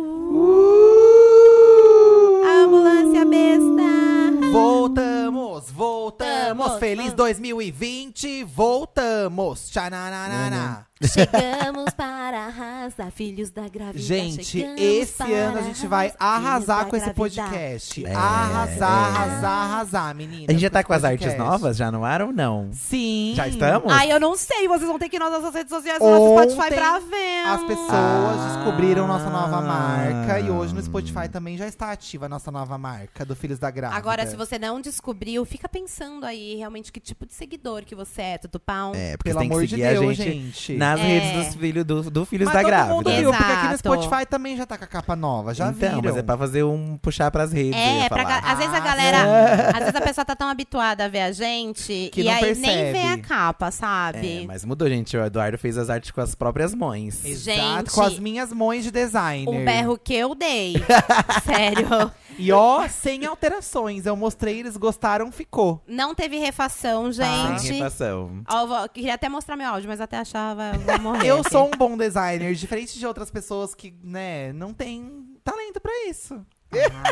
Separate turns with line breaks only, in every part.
Uh! Ambulância besta! Voltamos, voltamos! Feliz 2020, voltamos! Tchananana! Chegamos
para casa, filhos da gravidade. Gente,
esse ano a gente vai arrasar com esse podcast. É. Arrasar, é. arrasar, arrasar, menina. A gente já tá com as artes novas já não eram? ou não? Sim. Já estamos? Ai, eu não sei.
Vocês vão ter que ir nas nossas redes sociais, no nosso Spotify pra
ver. As pessoas ah. descobriram nossa nova marca e hoje no ah. Spotify também já está ativa a nossa nova marca do Filhos da Grávida. Agora, se
você não descobriu, fica pensando aí realmente que tipo de seguidor que você é, Tutupão. É, porque Pelo tem que seguir de Deus, a gente, gente. nas é. redes dos
filhos do, do Filhos Mas da grávida. mundo viu, porque aqui no Spotify também já tá com a capa nova, já então, viram. mas é pra fazer um puxar pras redes. É, pra às vezes a ah, galera.
Às vezes a pessoa tá tão habituada a ver a gente Que e não aí nem vê a capa, sabe? É, mas mudou,
gente. O Eduardo fez as artes com as próprias mães. Exato, com as minhas mães de design o berro que eu dei. Sério. E ó, sem alterações. Eu mostrei, eles gostaram, ficou.
Não teve refação, tá. Sem gente. refação. Ó, eu vou- queria até mostrar meu áudio, mas até achava. Eu vou morrer Eu sou um
bom designer, diferente de outras pessoas que, né, não tem talento para isso.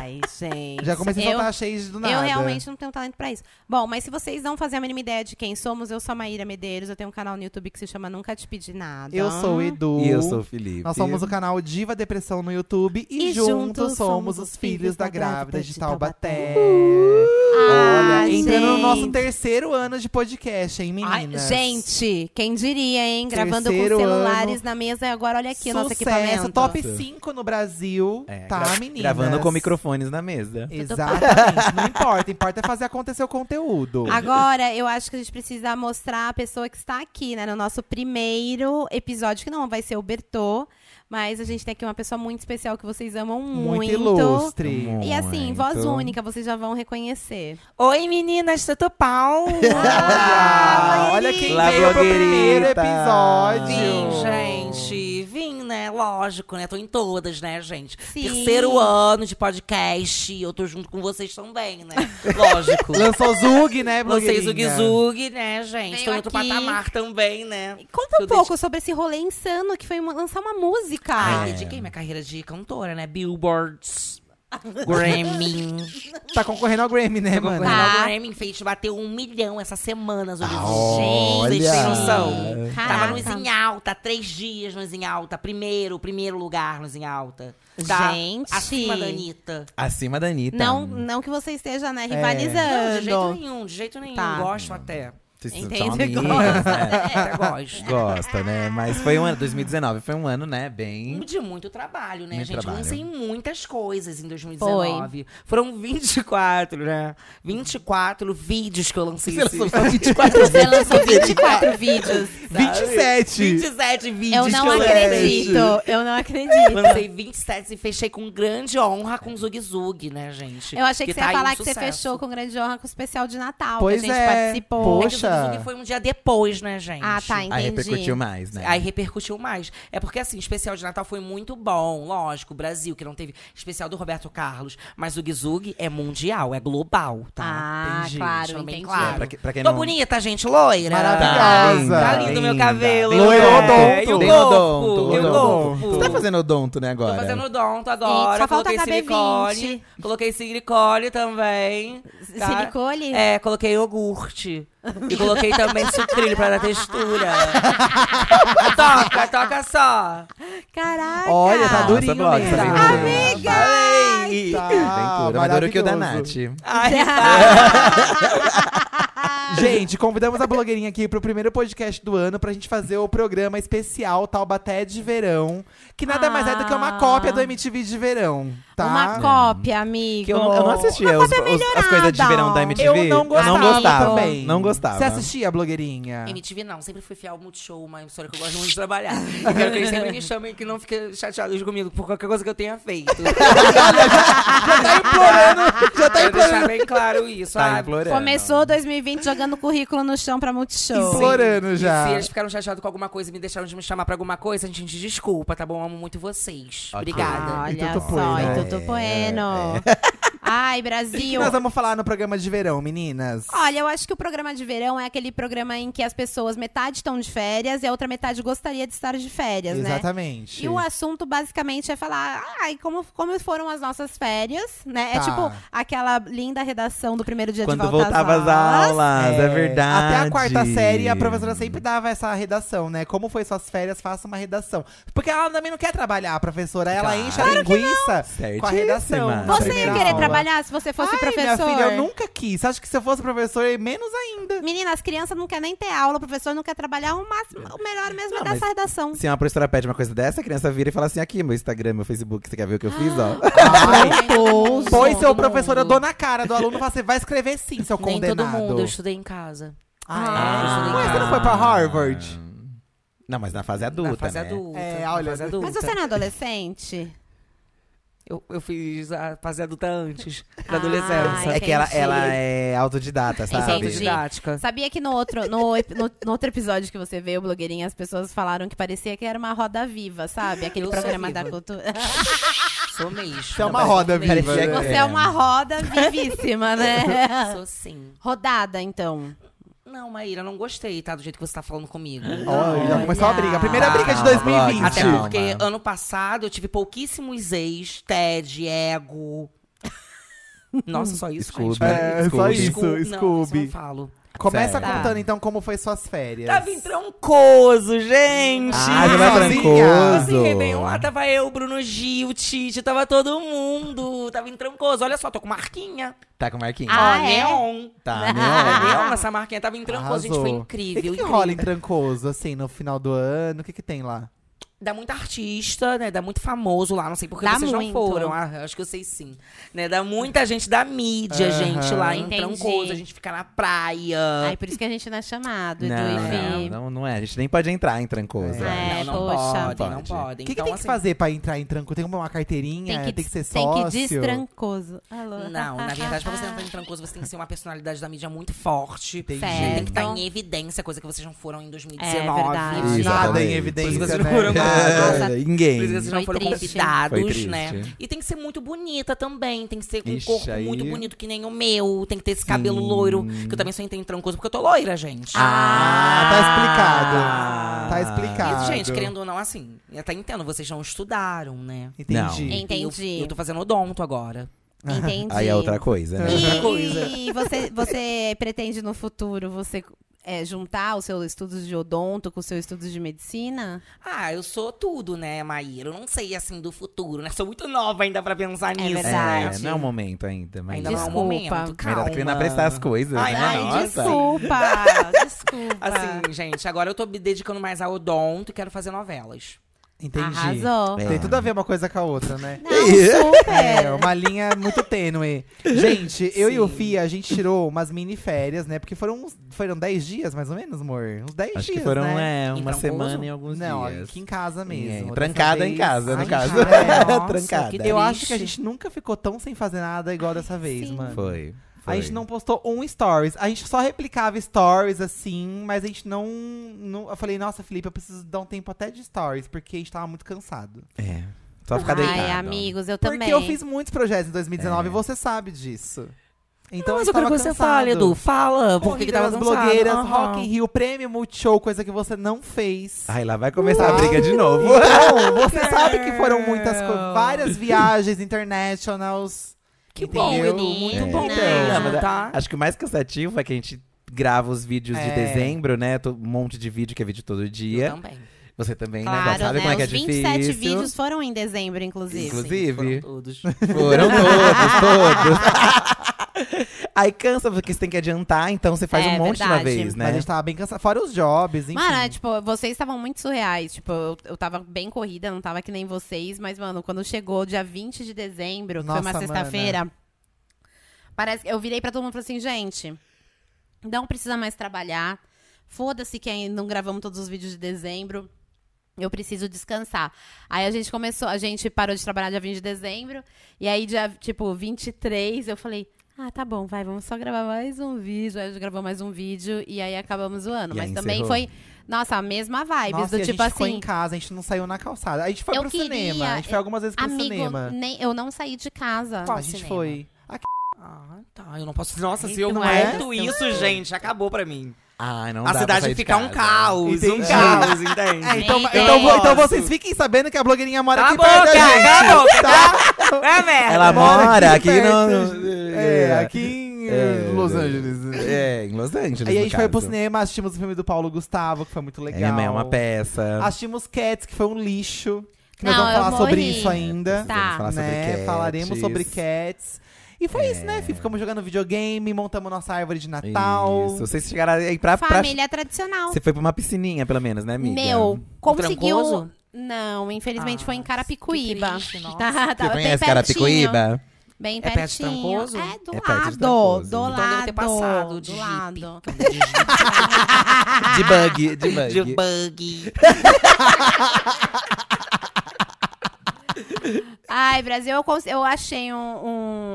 Ai, gente. Já comecei a soltar shades do nada. Eu realmente
não tenho talento pra isso. Bom, mas se vocês não fazem a mínima ideia de quem somos, eu sou a Maíra Medeiros, eu tenho um canal no YouTube que se chama Nunca Te Pedi Nada. Eu
sou o Edu. E eu sou o Felipe. Nós somos o canal Diva Depressão no YouTube. E, e juntos, somos, os filhos da, da grávida de Taubaté. Olha,
ah, entrando no nosso
terceiro ano de podcast, hein, meninas? Ai,
gente, quem diria, hein? Gravando terceiro com celulares ano. na mesa e agora olha aqui Sucesso, nosso equipamento. top
5 no Brasil, é, tá, menina? Gravando com com microfones na mesa. Exatamente. não importa. Importa é fazer acontecer o conteúdo. Agora,
eu acho que a gente precisa mostrar a pessoa que está aqui, né? No nosso primeiro episódio, que não vai ser o Bertô, mas a gente tem aqui uma pessoa muito especial que vocês amam muito. Muito ilustre. Muito. E assim, voz única, vocês já vão reconhecer.
Oi, meninas, tudo pau!
ah, olha quem La veio pro primeiro episódio.
Vim, gente. Vim, né? Lógico, né? Tô em todas, né, gente? Sim. Terceiro ano de podcast. Eu tô junto com vocês também, né? Lógico.
Lançou Zug, né, vocês Lancei Zug Zug,
né, gente? tô em outro patamar também, né? E conta Tudo um pouco de... sobre esse rolê insano que foi lançar uma música musical. É. dediquei minha carreira de cantora, né? Billboards. Grammy. Tá concorrendo ao Grammy, né, tá mano? Tá. O Grammy fez tipo, bateu um milhão essas semanas. Ah, Gente, tem noção. Tava no Alta, três dias no Alta. Primeiro, primeiro lugar no Alta. Tá Gente. Acima da Anitta.
Acima da Anitta. Não,
não que você esteja, né, rivalizando.
É. Não, de jeito nenhum, de jeito nenhum. Tá. Gosto até. Vocês são amigas, gosta, né? É, gosta. Gosta, né? Mas foi um ano, 2019 foi um ano, né, bem... De muito trabalho, né, muito gente? lançou
muitas coisas em 2019. Foi. Foram 24, né? 24 vídeos que eu lancei. Você lançou 24 vídeos? Você lançou 24 vídeos. 27! 27 vídeos Eu não acredito, eu não acredito. Lancei 27 e fechei com grande honra com o Zug Zug, né, gente? Eu achei que, que você tá ia falar um que você fechou com grande honra com o especial de Natal. Pois que a gente é. participou. Poxa, Poxa! Mas o foi um dia depois, né, gente? Ah, tá, entendi. Aí repercutiu mais, né? Aí repercutiu mais. É porque, assim, o especial de Natal foi muito bom, lógico. Brasil, que não teve especial do Roberto Carlos. Mas o Gizug é mundial, é global, tá? Ah, entendi. claro, entendi. Bem claro. É, pra que, pra quem Tô não... bonita, gente, loira. Maravilhosa. Tá, lindo tá lindo, meu cabelo. Loira é, odonto. o e o corpo. Você tá
fazendo odonto, né, agora? Tô fazendo odonto
agora. só falta coloquei silicone. Coloquei silicone também. Tá? Silicone? É, coloquei iogurte. E coloquei também sucrilho pra dar textura. toca, toca só. Caraca. Olha, tá durinho Nossa, mesmo.
Bloco, tá Amiga! Falei. Tá. tá, mais duro que o da Nath. Ai, tá. Gente, convidamos a blogueirinha aqui pro primeiro podcast do ano pra gente fazer o programa especial Taubaté de Verão. Que nada ah. mais é do que uma ah. cópia do MTV de Verão, tá? Uma cópia,
amigo. Que eu, não, eu não assistia os, os, as
coisas de verão da MTV. Eu não gostava, eu não gostava também. Não gostava. Você assistia, blogueirinha?
MTV não, sempre fui fiel ao Multishow, uma emissora que eu gosto muito de trabalhar. eu quero que eles sempre me chamem que não fiquem chateados comigo por qualquer coisa que eu tenha feito. já, já tá implorando, já tá implorando. Pra deixar bem claro isso. Tá ah, implorando. Começou
2020 jogando jogando currículo no chão pra Multishow. Implorando já. E se eles ficaram
chateados com alguma coisa e me deixaram de me chamar pra alguma coisa, a gente desculpa, tá bom? Amo muito vocês. Okay. Obrigada. Olha tudo então só, e tudo bueno.
É, é. Ai, Brasil. O que nós vamos falar no programa de verão, meninas?
Olha, eu acho que o programa de verão é aquele programa em que as pessoas, metade estão de férias e a outra metade gostaria de estar de férias, Exatamente. né? Exatamente. E o assunto basicamente é falar, ai, como, como foram as nossas férias, né? É tá. É tipo aquela linda redação do primeiro dia Quando de volta voltava às aulas.
aulas é. é. verdade. Até a quarta série, a professora sempre dava essa redação, né? Como foi suas férias, faça uma redação. Porque ela também não quer trabalhar, a professora. Ela claro. enche a claro linguiça com a redação. Você ia querer aula. trabalhar
trabalhar se você fosse Ai, professor? Minha filha, eu nunca
quis. Acho que se eu fosse professor, menos
ainda. Menina, as crianças não querem nem ter aula, o professor não quer trabalhar, é o, máximo, o melhor
mesmo não, é dar redação. Se uma professora pede uma coisa dessa, a criança vira e fala assim: aqui, meu Instagram, meu Facebook, você quer ver o que eu fiz? Ó. Ah, ai, pois seu professor, eu dou na cara do aluno e falo, você assim, vai escrever sim, seu condenado. Nem todo mundo, eu estudei em casa. Ah, ah, mas você não foi pra Harvard? Ah.
Não, mas na fase adulta. Na fase né? adulta. É,
olha, fase adulta. Mas você não é
adolescente?
Eu, eu fiz a adulta antes da ah, adolescência. é que ela, ela é
autodidata, sabe? Entendi. Autodidática. Sabia
que no outro, no, no- no outro episódio que você veio, blogueirinha, as pessoas falaram que parecia que era uma roda viva, sabe? Aquele Eu programa da cultura.
Sou mesmo. Isso é uma roda viva. Você É. uma né? é é. roda vivíssima, né? Sou sim. Rodada, então. Não, Maíra, não gostei, tá? Do jeito que você tá falando comigo. Olha, já começou a briga. A primeira ah, briga de 2020. Até porque ano passado eu tive pouquíssimos ex, Ted, Ego. Nossa, só isso, Scooby. gente. É, só isso, Scooby. Não, isso eu não falo. Começa contando, então, como foi suas férias. Tava em trancoso, gente! Ah, já trancoso! Réveillon, lá ah, tava eu, Bruno Gil, Tite, tava todo mundo. Tava em trancoso. Olha só, tô com marquinha.
Tá com marquinha? Ah, Ó, é? neon. Tá, neon. neon essa
marquinha. Tava em trancoso, Arrasou. gente, foi incrível. O que, que, que, rola em
trancoso, assim, no final do ano? O que que tem lá?
Dá muito artista, né? Dá muito famoso lá. Não sei porque dá vocês muito. não foram. Ah, acho que eu sei sim. Né? Dá muita gente da mídia, uhum. gente, lá em Entendi. Trancoso. A gente fica na praia. Ai, por isso que a gente não é chamado, não, não,
não, não, é. A gente nem pode entrar em Trancoso. É, é não, não poxa. Pode, pode. Não pode. O que, então, que tem assim, que fazer pra entrar em Trancoso? Tem que comprar uma carteirinha? Tem que, tem que ser sócio? Tem que destrancoso.
Alô. Não, na verdade, pra você entrar em Trancoso, você tem que ser uma personalidade da mídia muito forte. Tem que estar em evidência, coisa que vocês não foram em 2019. É, é, verdade. Nada em evidência, né? É,
ninguém. Por isso não foram triste, convidados, né? É.
E tem que ser muito bonita também. Tem que ser com um corpo aí... muito é bonito, que nem o meu. Tem que ter esse cabelo Sim. loiro. Que eu também só entrei em trancoso porque eu tô loira, gente. Ah,
tá ah tá explicado. Tá explicado. Isso, gente, querendo
ou não, assim, eu até entendo, vocês não estudaram, né? Entendi. Não. Entendi. Eu, eu tô fazendo odonto agora. Entendi. Aí é outra coisa, né? E, outra coisa. e você,
você pretende no futuro, você é, juntar os seus estudos de odonto com os seus
estudos de medicina? Ah, eu sou tudo, né, Maíra? Eu não sei, assim, do futuro, né? Sou muito nova ainda pra pensar é nisso. Verdade. É, não é o momento ainda, mas… Ainda desculpa. não é o momento, tá calma. tá querendo apressar as coisas, ai, né? Ai, Nossa. desculpa, desculpa. Assim, gente, agora eu tô me dedicando mais a odonto e quero fazer novelas.
Entendi. É. Tem tudo a ver uma coisa com a outra, né? Não, É, é, é uma linha muito tênue. Gente, eu Sim. e o Fia, a gente tirou umas mini férias, né? Porque foram foram 10 dias, mais ou menos, amor? Uns 10 Acho dias, que foram, né? é, uma então, semana e alguns dias. Não, aqui em casa mesmo. É, trancada vez, em casa, no caso. Casa. É, nossa, trancada. Eu acho que a gente nunca ficou tão sem fazer nada igual dessa vez, Sim. mano. Foi. Foi. A gente não postou um stories. A gente só replicava stories, assim, mas a gente não, não. Eu falei, nossa, Felipe, eu preciso dar um tempo até de stories, porque a gente tava muito cansado. É. Só ficar Ai, deitado. Ai, amigos, eu também. Porque eu fiz muitos projetos em 2019 é. você sabe disso. Então, não, mas eu quero que cansado. você fale, Edu.
Fala, porque que tava blogueiras, uhum. Rock in
Rio, prêmio, Multishow, coisa que você não fez. Ai, lá vai começar Uau. a briga de novo. Então, você sabe que foram muitas várias viagens internationals. Que entendeu? É. bom, menino. Muito bom é. mesmo, tá? Acho que o mais cansativo é que a gente grava os vídeos é. de dezembro, né? Um monte de vídeo, que é vídeo todo dia. Eu também. Você também, né, claro, né? Sabe né? como é que é difícil. 27 vídeos
foram em dezembro, inclusive. Inclusive. Sim,
foram todos. foram todos, todos. Aí cansa, porque você tem que adiantar, então você faz É, um monte de uma vez, né? Mas a gente tava bem cansado. Fora os jobs, enfim. Mano,
é, tipo, vocês estavam muito surreais. Tipo, eu, eu tava bem corrida, não tava que nem vocês. Mas, mano, quando chegou dia 20 de dezembro, que foi uma sexta-feira, parece que eu virei pra todo mundo e falei assim, gente, não precisa mais trabalhar. Foda-se que ainda não gravamos todos os vídeos de dezembro. Eu preciso descansar. Aí a gente começou, a gente parou de trabalhar dia 20 de dezembro. E aí, dia, tipo, 23, eu falei, ah, tá bom, vai, vamos só gravar mais um vídeo. Aí a gente gravou mais um vídeo e aí acabamos o ano. E Mas também foi, nossa, a mesma vibe. do, e a tipo gente foi em assim
casa, a gente não saiu na calçada. A gente foi eu pro queria, cinema. A gente foi é, algumas vezes pro amigo, cinema.
Nem, eu não saí de casa. Qual a gente cinema.
foi? Ah, tá. Eu não posso. Nossa, se eu não é? isso, gente, acabou pra mim. Ai, não a dá cidade fica um caos, Entendi. um caos, entende? É, então, então, então, vocês
fiquem sabendo que a blogueirinha mora tá aqui boca, perto tá da gente. Tá
bom tá? É merda. Ela mora aqui, aqui no...
É, é, é, aqui é, Los é. Angeles. Né? É, em Los Angeles. Aí a gente caso. foi pro cinema, assistimos o filme do Paulo Gustavo, que foi muito legal. É, é uma peça. Assistimos Cats, que foi um lixo. Que não, nós tá. vamos falar sobre isso ainda. Tá. Falar né? sobre Falaremos sobre Cats. E foi é. isso, né, é. Fih? Ficamos jogando videogame, montamos nossa árvore de Natal. Isso. Vocês chegaram aí pra. Família pra... tradicional. Você foi pra uma piscininha, pelo menos, né, amiga? Meu, conseguiu.
Não, infelizmente ah, foi em Carapicuíba. Triste, tá, Você conhece Carapicuíba? Bem pertinho. É perto de Trancoso? É, é do é lado. De Trancoso. do então lado. Deve ter passado de do jeep. Lado.
de bug, de bug. De bug.
Ai, Brasil, eu, eu achei um,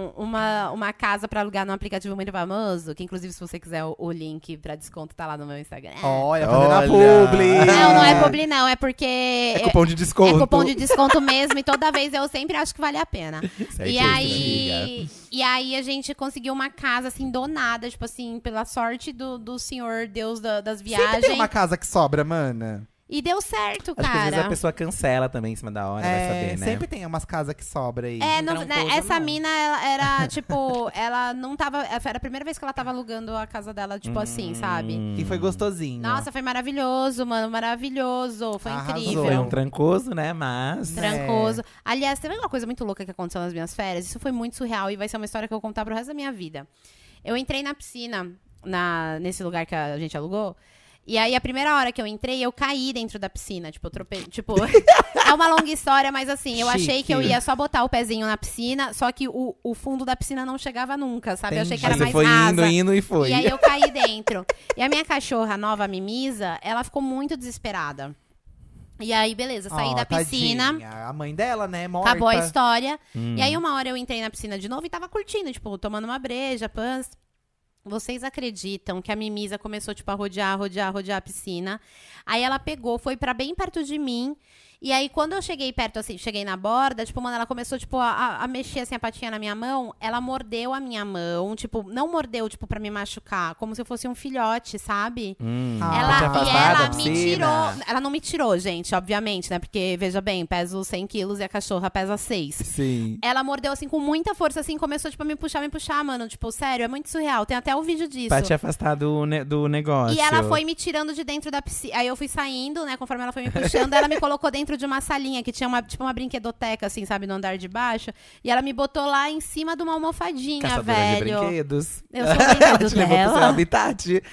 um, uma, uma casa pra alugar num aplicativo muito famoso, que inclusive, se você quiser o, o link pra desconto, tá lá no meu Instagram. Olha, fazendo a publi! Não, não é publi não, é porque... É cupom de desconto. É cupom de desconto mesmo, e toda vez eu sempre acho que vale a pena.
Certeza, e aí...
E aí a gente conseguiu uma casa, assim, donada, tipo assim, pela sorte do, do senhor Deus da, das viagens. Sempre tem uma
casa que sobra, mana.
E deu certo, cara. Acho às vezes a pessoa
cancela também em cima da hora, é, vai saber, né? Sempre tem umas casas que sobra aí. É, não, né, essa não.
mina, ela era, tipo, ela não tava. Era a primeira vez que ela tava alugando a casa dela, tipo assim, hum, assim, sabe?
E foi gostosinho. Nossa,
foi maravilhoso, mano. Maravilhoso. Foi Arrasou. incrível. Foi um
trancoso, né? Mas. É. Trancoso. É.
Aliás, teve uma coisa muito louca que aconteceu nas minhas férias. Isso foi muito surreal e vai ser uma história que eu vou contar pro resto da minha vida. Eu entrei na piscina, na, nesse lugar que a gente alugou. E aí, a primeira hora que eu entrei, eu caí dentro da piscina. Tipo, eu tropei. Tipo, é uma longa história, mas assim, eu Chique. achei que eu ia só botar o pezinho na piscina, só que o, o fundo da piscina não chegava nunca, sabe? Entendi. Eu achei que era mais foi asa. indo, indo
e foi. E aí eu
caí dentro. e a minha cachorra nova, Mimisa, ela ficou muito desesperada. E aí, beleza, saí oh, da piscina. Tadinha.
A mãe dela, né? Morta. Acabou a
história. Hum. E aí, uma hora eu entrei na piscina de novo e tava curtindo, tipo, tomando uma breja, pans. Vocês acreditam que a Mimisa começou tipo a rodear, rodear, rodear a piscina? Aí ela pegou, foi para bem perto de mim e aí, quando eu cheguei perto, assim, cheguei na borda, tipo, mano, ela começou, tipo, a, a mexer, assim, a patinha na minha mão. Ela mordeu a minha mão, tipo, não mordeu, tipo, pra me machucar, como se eu fosse um filhote, sabe?
Hum, ah, ela, é e ela me tirou.
Ela não me tirou, gente, obviamente, né? Porque, veja bem, peso 100 quilos e a cachorra pesa 6.
Sim.
Ela mordeu, assim, com muita força, assim, começou, tipo, a me puxar, me puxar, mano. Tipo, sério, é muito surreal. Tem até o um vídeo disso. Pra te afastar
do, ne do negócio. E ela foi
me tirando de dentro da piscina. Aí eu fui saindo, né? Conforme ela foi me puxando, ela me colocou dentro de uma salinha que tinha uma, tipo uma brinquedoteca, assim, sabe, no andar de baixo. E ela me botou lá em cima de uma almofadinha, Caçadora velho. De brinquedos. Eu sou brinquedo dela. Levou pro seu
habitat.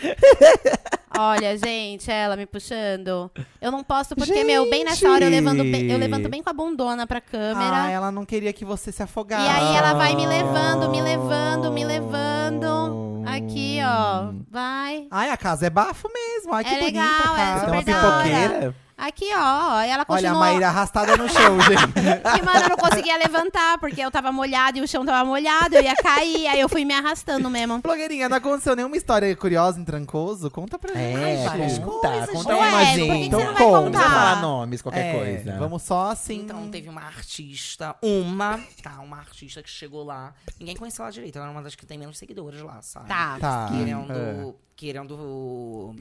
Olha, gente, ela me puxando. Eu não posso, porque, gente. meu, bem nessa hora eu levanto bem, eu levanto bem com a bundona pra câmera. Ah, ela não queria que você se afogasse. E aí ela vai me ah. levando, me levando, me levando. Aqui, ó. Vai.
Ai, a casa é bafo
mesmo. Ai, que é bonita legal, a é casa. É uma pipoqueira. Aqui, ó. ela continuou. Olha, a Maíra
arrastada no chão, gente.
e, mano, eu não conseguia levantar, porque eu tava molhado e o chão tava molhado, eu ia cair, aí eu fui
me arrastando mesmo. Blogueirinha, não aconteceu nenhuma história curiosa em Trancoso? Conta pra gente. É, Ai, gente, conta, coisa, conta gente. uma, gente. então, conta não vai contar? falar nomes, qualquer é, coisa. Vamos só
assim. Então, teve uma artista, uma, tá, uma artista que chegou lá. Ninguém conheceu ela direito, ela era uma das que tem menos seguidores lá, sabe? Tá. tá. Querendo, é. querendo,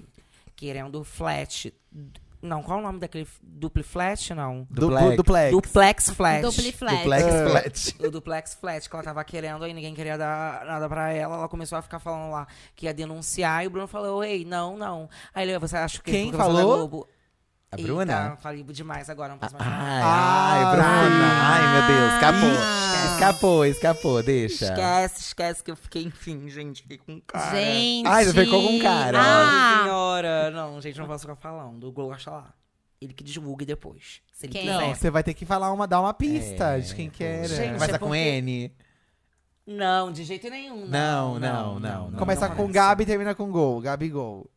querendo flat não, qual é o nome daquele? Dupli flat, não. Duplex. Duplex. Duplex flat. Dupli flat. Duplex é. flat. O duplex flat que ela tava querendo, aí ninguém queria dar nada pra ela. Ela começou a ficar falando lá que ia denunciar. E o Bruno falou, ei, não, não. Aí ele, você acha que... Quem é falou?
A Bruna? Eita, falei demais agora, não posso mais Ai, ai, ai ah, Bruna. Ai, meu Deus, escapou. Esquece. Escapou, escapou, deixa.
Esquece, esquece que eu fiquei, enfim, gente, fiquei com cara. Gente! Ai, você ficou com cara. Ah. senhora. Não, gente, não posso ficar falando. O Globo acha lá. Ele que divulgue depois. Se ele quem? Não, você
vai ter que falar uma, dar uma pista é, de quem que era. Gente, Começa é porque... com N.
Não, de jeito nenhum. Não, não, não. não, não, não Começa com
Gabi e termina com Gol. Gabi Gol.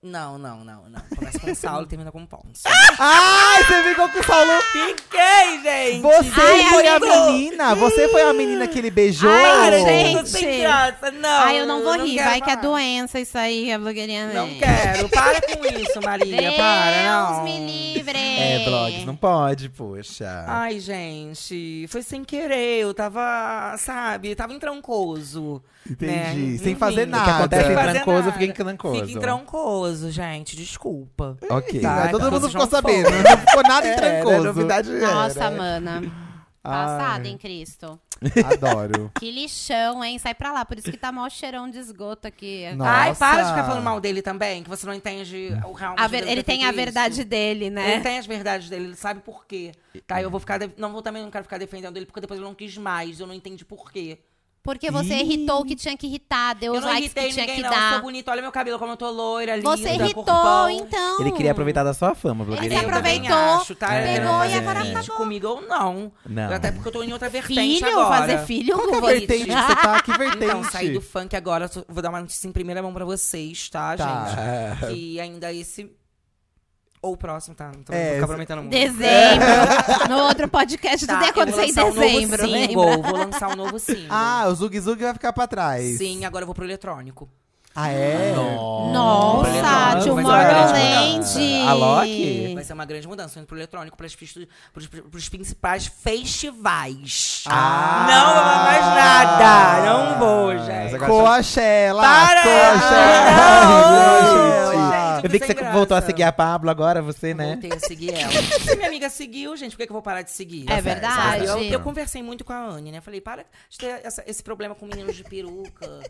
Não, não, não, não. Começa com Saulo e termina com Ponce.
Ai, você ficou com o Saulo?
Fiquei, gente! Você Ai, foi a menina?
Você foi a menina que ele beijou? Ai, gente! Sem graça,
não! Ai, eu não vou não rir. Vai falar.
que é doença isso aí, a blogueirinha. Não quero. Para com isso, Maria. Deus para, não.
me livre! É,
blogs, não pode, poxa.
Ai, gente. Foi sem querer. Eu tava, sabe, tava entrancoso. Né? Entendi. Né? Sem Enfim, fazer nada. O que acontece em trancoso, fica em trancoso. Fica em trancoso trancoso, gente. Desculpa. Ok. Tá, todo mundo ficou sabendo. Né? Não ficou nada em trancoso. Era, novidade era. Nossa, mana. Passada em Cristo. Adoro.
que lixão, hein? Sai pra lá. Por isso que tá mó cheirão de esgoto aqui.
Nossa. Ai, para de ficar falando mal dele também, que você não entende o realmente. ver, ele tem a verdade isso. dele, né? Ele tem as verdades dele, ele sabe por quê. Tá, eu vou ficar. Não vou também não quero ficar defendendo ele, porque depois eu não quis mais. Eu não entendi por quê.
Porque você Ih. irritou o que tinha que irritar, deu eu os likes que tinha ninguém, que não. dar. Eu sou bonito,
olha meu cabelo como eu tô loira, linda, Você irritou, corpão. então. Ele queria aproveitar
da sua fama, blogueirinha. Ele é aproveitou, acho, tá? pegou é. e agora é. acabou.
comigo ou não. não. Até porque eu tô em outra vertente filho, agora. Fazer filho, é você. que vertente você tá? Que então, vertente? Então, saí do funk agora, vou dar uma notícia em primeira mão pra vocês, tá, tá. gente? Que ainda esse ou o próximo, tá? Não tô, é, prometendo muito. Dezembro. no outro podcast tudo tá, do Dê acontecer em dezembro. Um single, vou lançar um novo
single. Ah, o Zug Zug vai ficar pra trás. Sim,
agora eu vou pro eletrônico.
Ah, é? Nossa, Nossa Tomorrowland! A Loki? Vai
ser uma grande mudança. indo pro eletrônico, pros, pros, pros principais festivais. Ah, não vou mais nada! Não vou, ah, gente. Tá Coachella!
Para! Coachella! eu vi que você graça. voltou a seguir a Pablo agora, você, né? Voltei a seguir ela.
Se minha amiga seguiu, gente, por que, que eu vou parar de seguir? É verdade. Eu, eu, conversei muito com a Anne, né? Falei, para de ter essa, esse problema com meninos de peruca.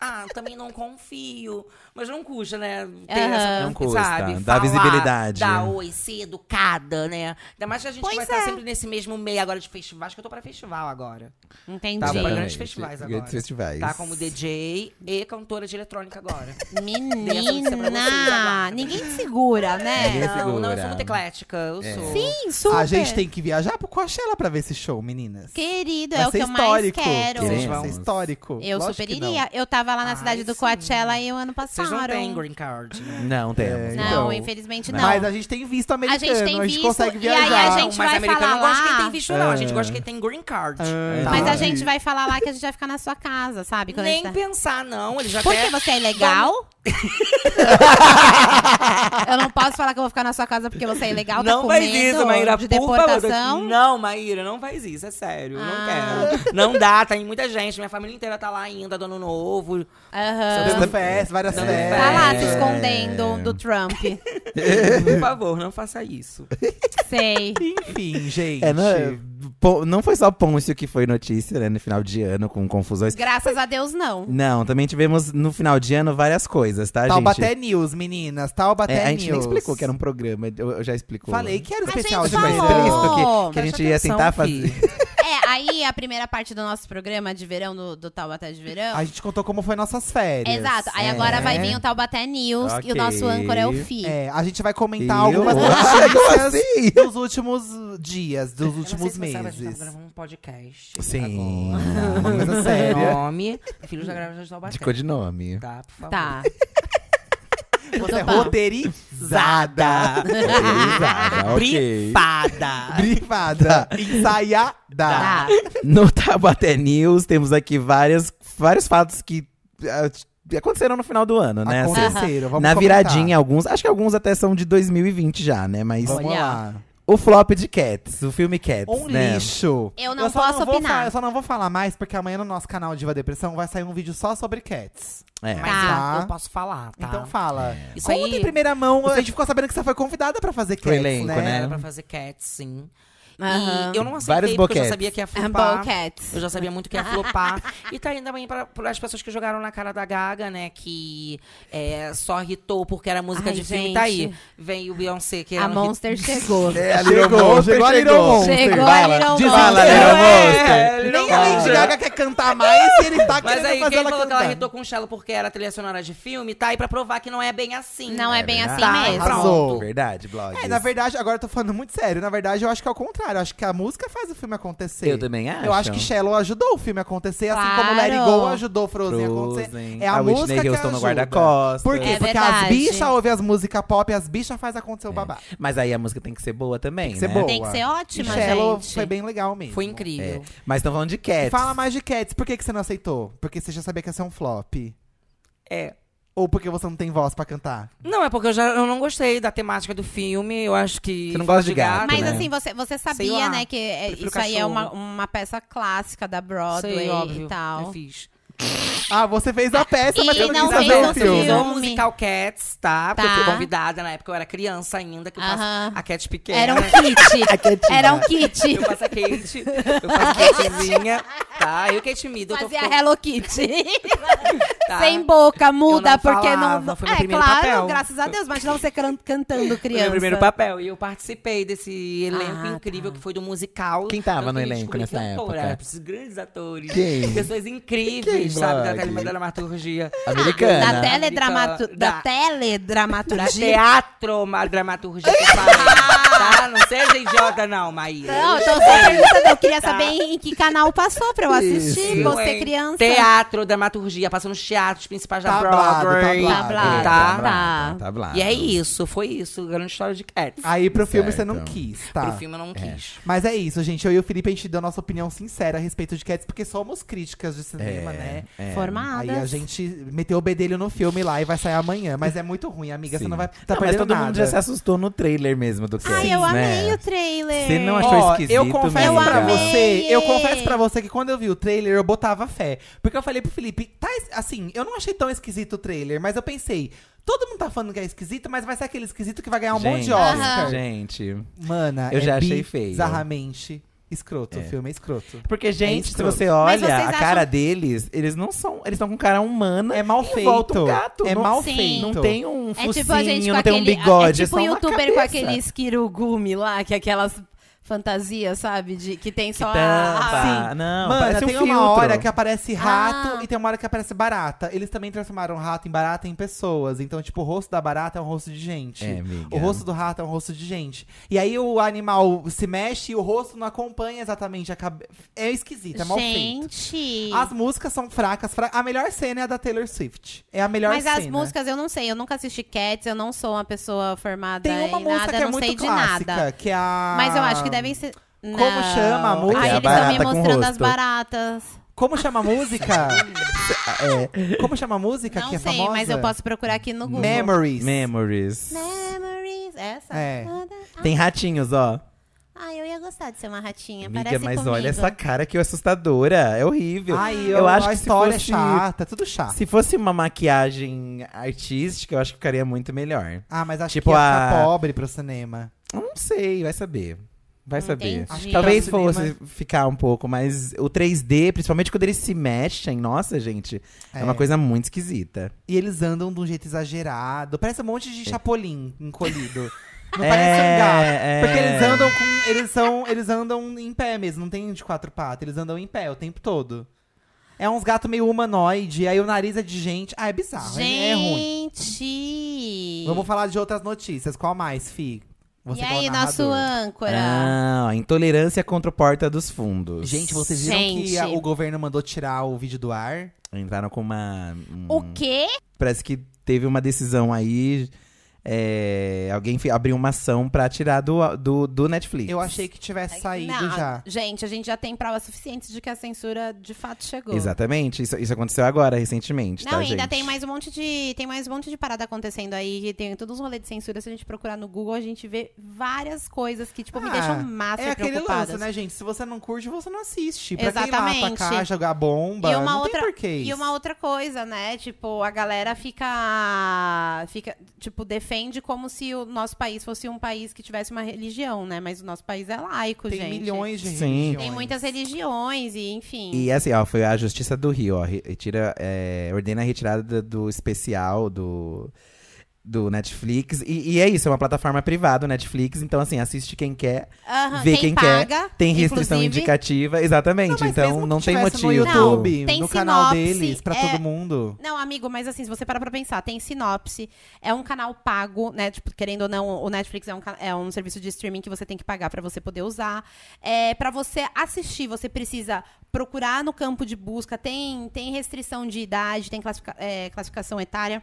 ah, também não confio. Mas não custa, né? Ter uhum. essa, não custa. Sabe, dá falar, visibilidade. Dá oi, ser educada, né? Ainda mais que a gente pois vai tá é. estar sempre nesse mesmo meio agora de festivais, que eu tô pra festival agora. Entendi. Tá pra grandes festivais agora. Grandes festivais. Tá como DJ e cantora de eletrônica agora. Menina! Ah,
ninguém te segura, né?
Ninguém não, segura. não, eu sou
muito
eclética. Eu é. sou. Sim, super. A gente tem
que viajar pro Coachella pra ver esse show, meninas.
Querido, é Vai é o que histórico. eu mais
quero. Vai ser
histórico.
Eu Lógico super iria.
Eu tava lá na cidade do Coachella e o ano passado. Vocês não tem
green card, né?
Não é, temos. É, não, infelizmente não. Mas a gente tem visto
americano. A gente tem visto. A gente consegue viajar. E aí a gente não, vai falar não lá... gosta de quem tem visto, não. A gente é. gosta
que tem green card. Ah, tá. Mas a gente
vai falar lá que a gente vai ficar na sua casa, sabe? Nem tá... pensar, não. Ele já Porque quer... você é legal?
eu não posso falar que eu vou ficar na sua casa porque você é ilegal, tá não tá faz isso, Maíra, de deportação. Favor. Não, Maíra, não faz isso, é sério. Ah. Não quero. Não dá, tem tá muita gente. Minha família inteira tá lá ainda, do ano novo. Uhum. Dando festa, várias festas. Tá lá se é. escondendo do Trump. Por favor, não faça
isso. Sei.
Enfim, gente. É, não, é não foi só pôncio que foi notícia, né? No final de ano, com confusões. Graças a Deus, não. Não, também tivemos no final de ano várias coisas, tá, Taubaté gente? Taubaté News, meninas. Taubaté é, News. A gente nem explicou que era um programa, eu, eu já explicou. Falei né? que era um especial de mais que, que a gente ia tentar fazer. Aí, a
primeira parte do nosso programa de verão, do, do Taubaté de Verão. A
gente contou como foi nossas férias. Exato. Aí é. agora vai vir o
Taubaté News okay. e o nosso âncora é o
Fi. É, a gente vai comentar algumas notícias assim? dos últimos dias, dos últimos meses. Sabe, a tá um podcast. Sim. Agora. Uma coisa séria. Nome.
Filhos da gravação de Taubaté. De nome. Tá, por tá. favor. Tá. Você é roteirizada.
roteirizada, Brifada. Brifada. Ensaiada. Tá. No Tabaté News temos aqui várias, vários fatos que uh, aconteceram no final do ano, né? Assim, aconteceram, vamos Na comentar. viradinha, alguns. Acho que alguns até são de 2020 já, né? Mas. Vamos Olha. lá. O flop de Cats, o filme Cats. Um né? lixo. Eu não eu posso não opinar. eu só não vou falar mais, porque amanhã no nosso canal Diva Depressão vai sair um vídeo só sobre Cats. É, mas tá. eu, eu posso falar, tá? Então fala. É. Isso aí, primeira mão. A gente ficou sabendo que você foi convidada pra fazer Cats, elenco, né? né? pra
fazer Cats, sim. Uhum. E eu não aceitei, Vários porque eu já sabia que ia flopar. Eu já sabia muito que ia flopar. e tá ainda bem para as pessoas que jogaram na cara da Gaga, né? Que é, só ritou porque era música Ai, de filme. Gente. Tá aí. Vem o Beyoncé que A Monster hit... chegou. É, a chegou, chegou. Chegou, chegou a Little Monster. Fala, Little é. Monster. Nem a Lady Gaga quer cantar mais e ele tá Mas aí, quem falou que ela ritou com o Shallow porque era trilha sonora de filme, tá aí pra provar que não é bem assim. Não é, é bem assim mesmo. Pronto.
Verdade, blog. É, na verdade, agora eu tô falando muito sério. Na verdade, eu acho que é o contrário contrário. Eu acho que a música faz o filme acontecer. Eu também acho. Eu acho que Shallow ajudou o filme a acontecer, assim como Larry It Go ajudou Frozen, a acontecer. É a, A música que Houston no ajuda. guarda-costas. Por quê? É Porque as bichas ouvem as músicas pop e as bichas fazem acontecer o é. babado. Mas aí a música tem que ser boa também, Tem que ser né? boa. Tem que ser E ótima, Shallow gente. foi bem
legal mesmo. Foi É. incrível.
Mas estão falando de Cats. Fala mais de Cats. Por que, que você não aceitou? Porque você já sabia que ia ser um flop. É. Ou porque você não tem voz pra cantar?
Não, é porque eu já eu não gostei da temática do filme. Eu acho que. Você não gosta de gato, Mas né? assim, você, você sabia, lá, né,
que é, isso aí é uma, uma peça clássica da Broadway Sei, óbvio. e tal. Eu fiz.
Ah, você fez a peça,
mas eu não, não quis fazer o filme. Eu musical Cats, tá? Porque tá. eu fui tá. convidada, na época eu era criança ainda, que eu faço uh -huh. a Cat pequena. Era um kit. era um kit. Eu faço a Kate, eu faço a Katezinha, tá? E o Kate Middleton. Fazia ficou... Hello Kitty. tá? Sem boca, muda, não porque falava, não... Foi meu é, primeiro claro, papel. graças
a Deus, mas não você can cantando criança. Foi meu primeiro papel,
e eu participei desse elenco ah, incrível tá. que foi do musical. Quem tava no elenco nessa cantora, época? Grandes atores, Quem? pessoas incríveis sabe da teledramaturgia. Americana. Da teledramaturgia. Da, da teledramaturgia. Teatro dramaturgia. tá? Não seja idiota, não, Maíra. Não, eu tô Eu queria tá. saber em que canal passou pra eu assistir, Isso. você criança. Teatro, dramaturgia, passou nos teatros principais da tablado, Broadway. blá. tá? E é isso, foi isso. Grande história de Cats. Aí pro certo. filme você não quis, tá? Pro filme eu não é. quis.
Mas é isso, gente. Eu e o Felipe, a gente deu a nossa opinião sincera a respeito de Cats, porque somos críticas de cinema, é. né? É. é. Aí a gente meteu o bedelho no filme lá e vai sair amanhã. Mas é muito ruim, amiga. Sim. Você não vai tá não, perdendo mas todo nada. mundo já se assustou no trailer mesmo do que Ai, eu né? amei o trailer. Você não achou oh, esquisito, Eu né, confesso pra você, eu confesso pra você que quando eu vi o trailer, eu botava fé. Porque eu falei pro Felipe, tá assim, eu não achei tão esquisito o trailer, mas eu pensei. Todo mundo tá falando que é esquisito, mas vai ser aquele esquisito que vai ganhar um gente, monte de Oscar. Gente, mana, eu é já achei feio. Bizarramente escroto. É. O filme é escroto. Porque, é gente, escroto. se você olha a acham... cara deles, eles não são. Eles estão com cara humana. É mal feito. Volta um gato. É não, mal sim. feito. Não é tipo é tipo tem
um focinho, tipo não tem um bigode. É tipo o um youtuber com aquele
esquirugumi lá, que aquelas fantasia, sabe? De, que tem só que a. Sim. Não, Mano, tem um uma hora que aparece ah. rato ah. e tem uma hora que aparece barata. Eles também transformaram rato em barata em pessoas. Então, tipo, o rosto da barata é um rosto de gente. É, o rosto do rato é um rosto de gente. E aí o animal se mexe e o rosto não acompanha exatamente a cabeça. É esquisito, é mal gente. feito. As músicas são fracas, fracas. A melhor cena é a da Taylor Swift. É a melhor Mas cena. Mas as músicas
eu não sei. Eu nunca assisti Cats, eu não sou uma pessoa formada tem uma em música nada, que é não muito sei clássica, de
nada. Que é a... Mas eu acho que devem ser. Como não. chama a música? Aí eles estão me mostrando as baratas. Como chama a música? é. Como chama a música não que é sei, famosa? mas eu posso procurar aqui no Google. Memories. Memories. Memories. Essa? É. Tem ratinhos, ó.
Ah, eu ia gostar de ser uma ratinha. Amiga, Parece mas comigo. olha essa
cara que é assustadora. É horrível. Ai, eu, eu acho a que história fosse, é chata, tudo chato. Se fosse uma maquiagem artística, eu acho que ficaria muito melhor. Ah, mas acho tipo que ia a... ficar pobre pro cinema. Eu não sei, vai saber. Vai saber. Talvez fosse ficar um pouco, mas o 3D, principalmente quando eles se mexem, nossa, gente, é, é uma coisa muito esquisita. E eles andam de um jeito exagerado. Parece um monte de é. chapolim encolhido. Não é, parece um gato. É. Porque eles andam com. Eles são. Eles andam em pé mesmo, não tem de quatro patas. Eles andam em pé o tempo todo. É uns gatos meio humanoide, aí o nariz é de gente. Ah, é bizarro. Gente! É, é
ruim.
Vamos falar de outras notícias. Qual mais, Fi? Você e aí, nosso âncora? Ah, intolerância contra o Porta dos Fundos. Gente, vocês viram Gente. que a, o governo mandou tirar o vídeo do ar? Entraram com uma. Um, o quê? Parece que teve uma decisão aí é, alguém abriu uma ação pra tirar do, do, do Netflix. Eu achei que tivesse saído não, já.
Gente, a gente já tem provas suficientes de que a censura de fato chegou.
Exatamente, isso, isso aconteceu agora, recentemente. Não, tá, ainda gente?
tem mais um monte de. Tem mais um monte de parada acontecendo aí. Tem todos os rolês de censura. Se a gente procurar no Google, a gente vê várias coisas que, tipo, ah, me deixam massa. É aquele lance, né,
gente? Se você não curte, você não assiste. Pra Exatamente. quem lá atacar, jogar bomba. E uma outra, E uma
outra coisa, né? Tipo, a galera fica. fica tipo, defendendo defende como se o nosso país fosse um país que tivesse uma religião, né? Mas o nosso país é laico, Tem gente. Tem milhões de Sim. religiões. Tem muitas religiões e enfim. E
assim, ó, foi a Justiça do Rio, ó, retira, é, ordena a retirada do especial do do Netflix. E, e, é isso, é uma plataforma privada, o Netflix. Então, assim, assiste quem quer, uhum, vê quem, quem paga, quer. Tem restrição inclusive. indicativa, exatamente. Não, então, não tem motivo. No YouTube, não, tem no sinopse, canal deles, pra é... todo mundo.
Não, amigo, mas assim, se você parar pra pensar, tem sinopse, é um canal pago, né? Tipo, querendo ou não, o Netflix é um, é um serviço de streaming que você tem que pagar pra você poder usar. É, pra você assistir, você precisa procurar no campo de busca, tem, tem restrição de idade, tem classifica, é, classificação etária.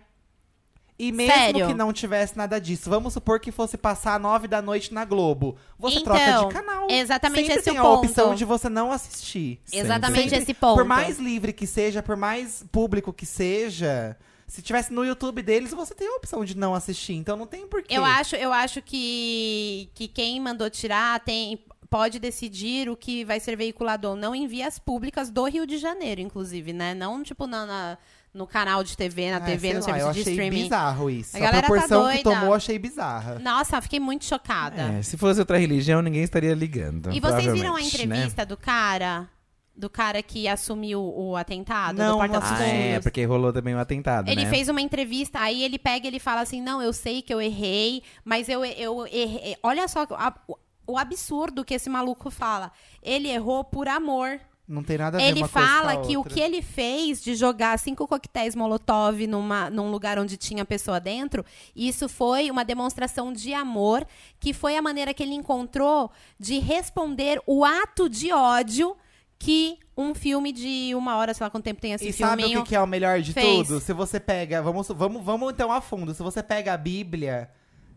E mesmo Sério? que não tivesse nada disso, vamos supor que fosse passar nove da noite na Globo. Você então, troca de então, canal. Exatamente Sempre esse tem o ponto. a opção de você não assistir. Exatamente Sempre. esse ponto. Por mais livre que seja, por mais público que seja, se tivesse no YouTube deles, você tem a opção de não assistir. Então não tem
porquê. Eu acho, eu acho que, que quem mandou tirar tem, pode decidir o que vai ser veiculado ou não em vias públicas do Rio de Janeiro, inclusive, né? Não, tipo, na, na no canal de TV, na é, TV, no lá, serviço eu achei streaming. bizarro
isso. A, a galera tá proporção tá que tomou, achei bizarra.
Nossa, fiquei muito chocada. É,
se fosse outra religião, ninguém estaria ligando. E vocês viram a né? entrevista né?
do cara? Do cara que assumiu o atentado não, do porta não. Ah, é,
porque rolou também o um atentado. Ele né? fez
uma entrevista, aí ele pega ele fala assim: Não, eu sei que eu errei, mas eu, eu errei. Olha só a, o absurdo que esse maluco fala. Ele errou por amor.
Não tem nada a ver Ele fala que o que ele
fez de jogar cinco coquetéis Molotov numa, num lugar onde tinha pessoa dentro, isso foi uma demonstração de amor, que foi a maneira que ele encontrou de responder o ato de ódio que um filme de uma hora, sei lá quanto tempo tem esse filme. E sabe o que, que,
é o melhor de fez. tudo? Se você pega. Vamos, vamos, vamos então a fundo. Se você pega a Bíblia.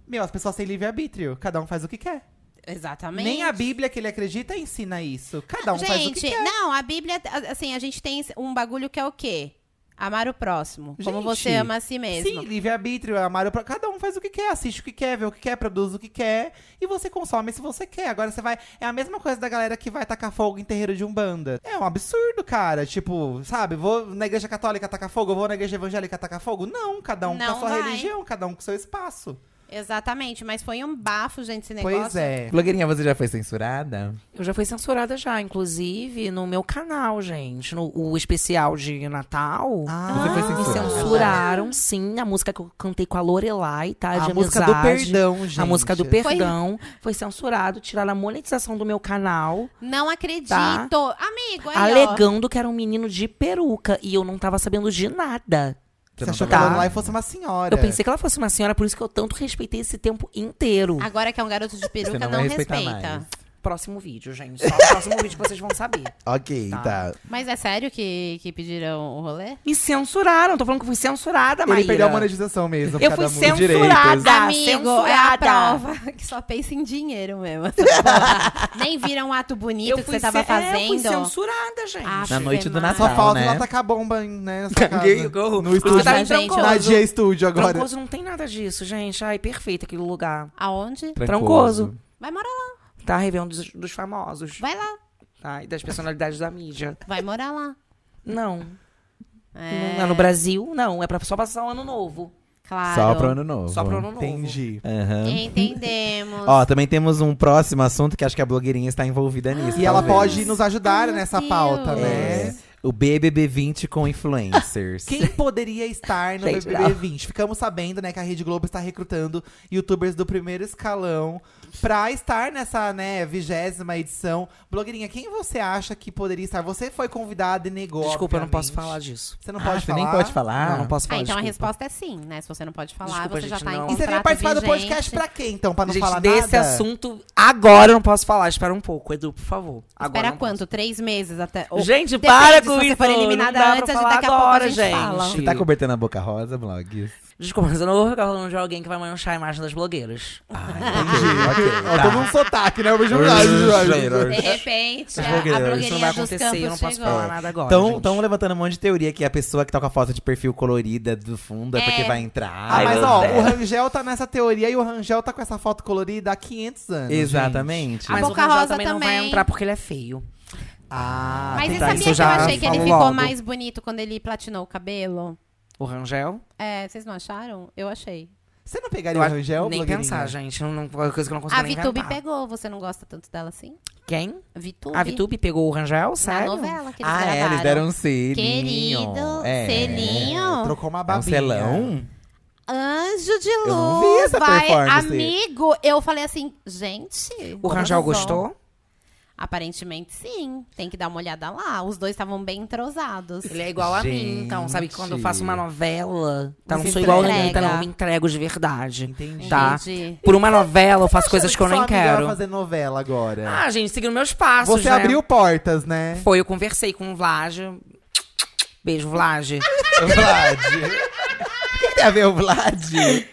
Meu, as pessoas têm livre-arbítrio. Cada um faz o que quer.
Exatamente. Nem a
Bíblia que ele acredita ensina isso. Cada um gente, faz o que quer.
Não, a Bíblia, assim, a gente tem um bagulho que é o quê? Amar o próximo, gente, como você ama a si mesmo. Sim,
livre-arbítrio, amar o próximo. Cada um faz o que quer, assiste o que quer, vê o que quer, produz o que quer. E você consome se você quer. Agora você vai. É a mesma coisa da galera que vai tacar fogo em terreiro de Umbanda. É um absurdo, cara. Tipo, sabe, vou na igreja católica tacar fogo, vou na igreja evangélica tacar fogo. Não, cada
um Não com a sua vai. religião,
cada um com o seu espaço.
Exatamente, mas foi um bafo, gente, esse negócio. Pois é.
Blogueirinha, você já foi censurada?
Eu já fui censurada já, inclusive no meu canal, gente. No o especial de Natal. Ah, você foi censurada. Me censuraram, sim, a música que eu cantei com a Lorelai, tá? De a amizade, música do perdão, gente. A música do perdão. Foi, foi censurado, tiraram a monetização do meu canal. Não tá? acredito. Tá? Amigo, aí, Alegando ó. que era um menino de peruca e eu não tava sabendo de nada. Você, achou que lá e fosse uma senhora. Eu pensei que ela fosse uma senhora, por isso que eu tanto respeitei esse tempo inteiro. Agora que é um garoto de peruca, não, não respeita. Próximo vídeo, gente. Só no próximo vídeo que vocês vão saber.
Ok, tá. tá.
Mas é sério que, que pediram o rolê?
Me censuraram. Tô falando que fui censurada, mas. Ele perdeu a monetização mesmo. Eu fui censurada, direitos. Amigo, é a prova
que só pensa em dinheiro mesmo. Nem viram um ato bonito que você tava fazendo. é, eu fui fazendo. censurada, gente.
Ah, Na noite do Natal, Só falta né? ela tacar bomba né, nessa No Porque estúdio. Tá eu Gente, Na G estúdio agora. Trancoso não tem nada disso, gente. Ai, perfeito aquele lugar. Aonde? Trancoso. Vai morar lá. Tá? Réveillon dos, dos famosos. Vai lá. Tá? E das personalidades da mídia. Vai morar lá. Não. É, Não é no Brasil, não. É pra só passar o ano novo. claro. Só pro ano novo. Só pro ano novo. Entendi. Entendemos. Ó, também
temos um próximo assunto que acho que a blogueirinha está envolvida ah, nisso. E ela pode nos ajudar nessa Deus. pauta, né? É. O BBB 20 com influencers. Quem poderia estar no Gente, BBB 20? Ficamos sabendo, né, que a Rede Globo está recrutando youtubers do primeiro escalão pra estar nessa, né, vigésima edição. Blogueirinha, quem você acha que poderia estar? Você foi convidada e negou. Desculpa, eu não posso falar disso. Você não ah, pode você falar? nem pode falar. Não, não posso ah, falar. Ah, então desculpa. a resposta é
sim, né? Se você não pode falar, desculpa, você já tá não. em E você vai participar vigente. do podcast pra quê, então? Pra não gente, falar desse nada? Desse assunto, agora eu
não posso falar. Espera um pouco, Edu, por favor. Agora Espera
quanto? Posso. Três meses até. Ou, gente, para com isso. Se for eliminada antes, a gente a pouco a gente, gente.
fala. Você tá
cobertando a boca rosa, blog?
Desculpa, mas eu não vou ficar falando de alguém que vai manchar a imagem das blogueiras. Ah, ah entendi. ok. todo tá. um sotaque, né? Eu vejo De repente, a, a Isso não vai acontecer, eu não posso chegou. falar nada agora. Então,
levantando um monte de teoria que a pessoa que tá com a foto de perfil colorida do fundo é, É. porque vai entrar. Ah, mas ó, o Rangel tá nessa teoria e o Rangel tá com essa foto colorida há 500 anos. gente. Exatamente. Mas o Boca Rangel Rosa também não vai entrar
porque ele é feio. Ah, Mas você sabia que eu achei que ele ficou logo. mais
bonito quando ele platinou o cabelo?
O Rangel?
É, vocês não acharam? Eu achei. Você não pegaria eu, o Rangel? Nem pensar,
gente. Não, não, é coisa que eu não consigo A Vitube
pegou, você não gosta tanto dela assim?
Quem? Vitube. A Vitube pegou o Rangel, sério? Na
novela que eles ah, gravaram. é, eles deram um
selinho. Querido, é, selinho. É, trocou uma babinha. É um selão?
Anjo de luz. Eu não vi essa vai, performance. Amigo, eu falei assim, gente. O Rangel gostou? Aparentemente, sim. Tem que dar uma olhada lá. Os dois estavam bem entrosados. Ele é igual a mim, então, sabe? que Quando eu faço uma
novela, tá? Não sou igual a entrega. então Eu me entrego de verdade. Entendi. Tá? Entendi. Por uma novela, eu faço coisas que eu nem quero. fazer novela agora. Ah, gente, seguindo meus passos. Você né? abriu portas, né? Foi, eu conversei com o Vlad. Beijo, Vlad. Vlad tem a ver o Vlad?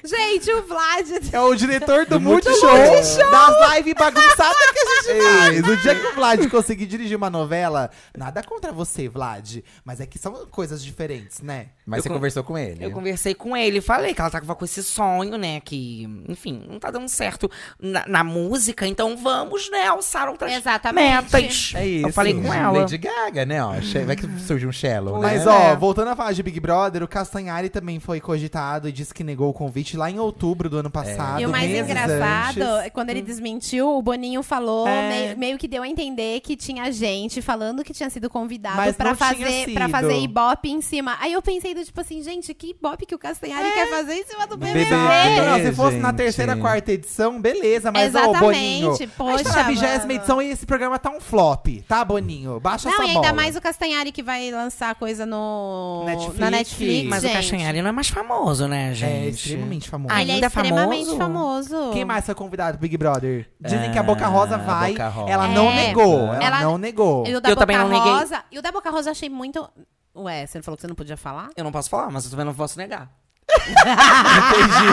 Gente, o Vlad. É o diretor do, do Multishow. Multishow. Das lives bagunçadas que a gente faz.
No dia que o Vlad conseguir dirigir uma novela, nada contra
você, Vlad. Mas é que são coisas diferentes, né? Mas eu você con conversou com ele? Eu conversei com ele e falei que ela tava com esse sonho, né? Que, enfim, não tá dando certo na, na música, então vamos, né, alçar outras Exatamente. metas. É isso. Eu falei com ela. Lady
Gaga, né? Ó, vai que surge um cello, né? Mas, é. ó, voltando a falar de Big Brother, o Castanhari também foi cogitado e disse que negou o convite lá em outubro do ano é. passado. É. E o mais engraçado, antes.
quando ele desmentiu, o Boninho falou, é. meio, meio, que deu a entender que tinha gente falando que tinha sido convidado para fazer, pra fazer ibope em cima. Aí eu pensei Tipo assim, gente, que bop que o Castanhari é. quer fazer em cima do BBB.
É. Não, se fosse gente. na terceira, quarta edição, beleza. Mas, Exatamente, Boninho, poxa, tá na vigésima edição e esse programa tá um flop, tá, Boninho? Baixa não, essa bola. Não, ainda mais
o Castanhari que vai lançar coisa no... Netflix. na Netflix. Mas gente. o Castanhari
não é mais famoso, né, é, gente? É extremamente famoso. Ainda ele é, é extremamente famoso. famoso. Quem mais foi convidado pro Big Brother? Dizem que a Boca ah, Rosa vai. Boca Rosa. Ela é. não negou, ela, ela, não negou. Eu também não neguei. Rosa,
e o da Boca Rosa eu achei muito
Ué, você não falou que você não podia falar? Eu não posso falar, mas eu também não posso negar.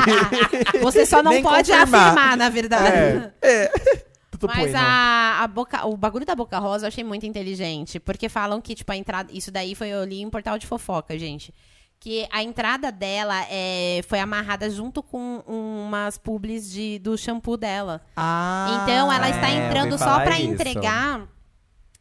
Entendi. Você só não Nem pode confirmar. afirmar, na verdade. É. é.
Mas né? a, a boca, o bagulho da Boca Rosa eu achei muito inteligente. Porque falam que, tipo, a entrada. Isso daí foi eu li em portal de fofoca, gente. Que a entrada dela é, foi amarrada junto com umas publis de, do shampoo dela. Ah, então ela está é, entrando só para entregar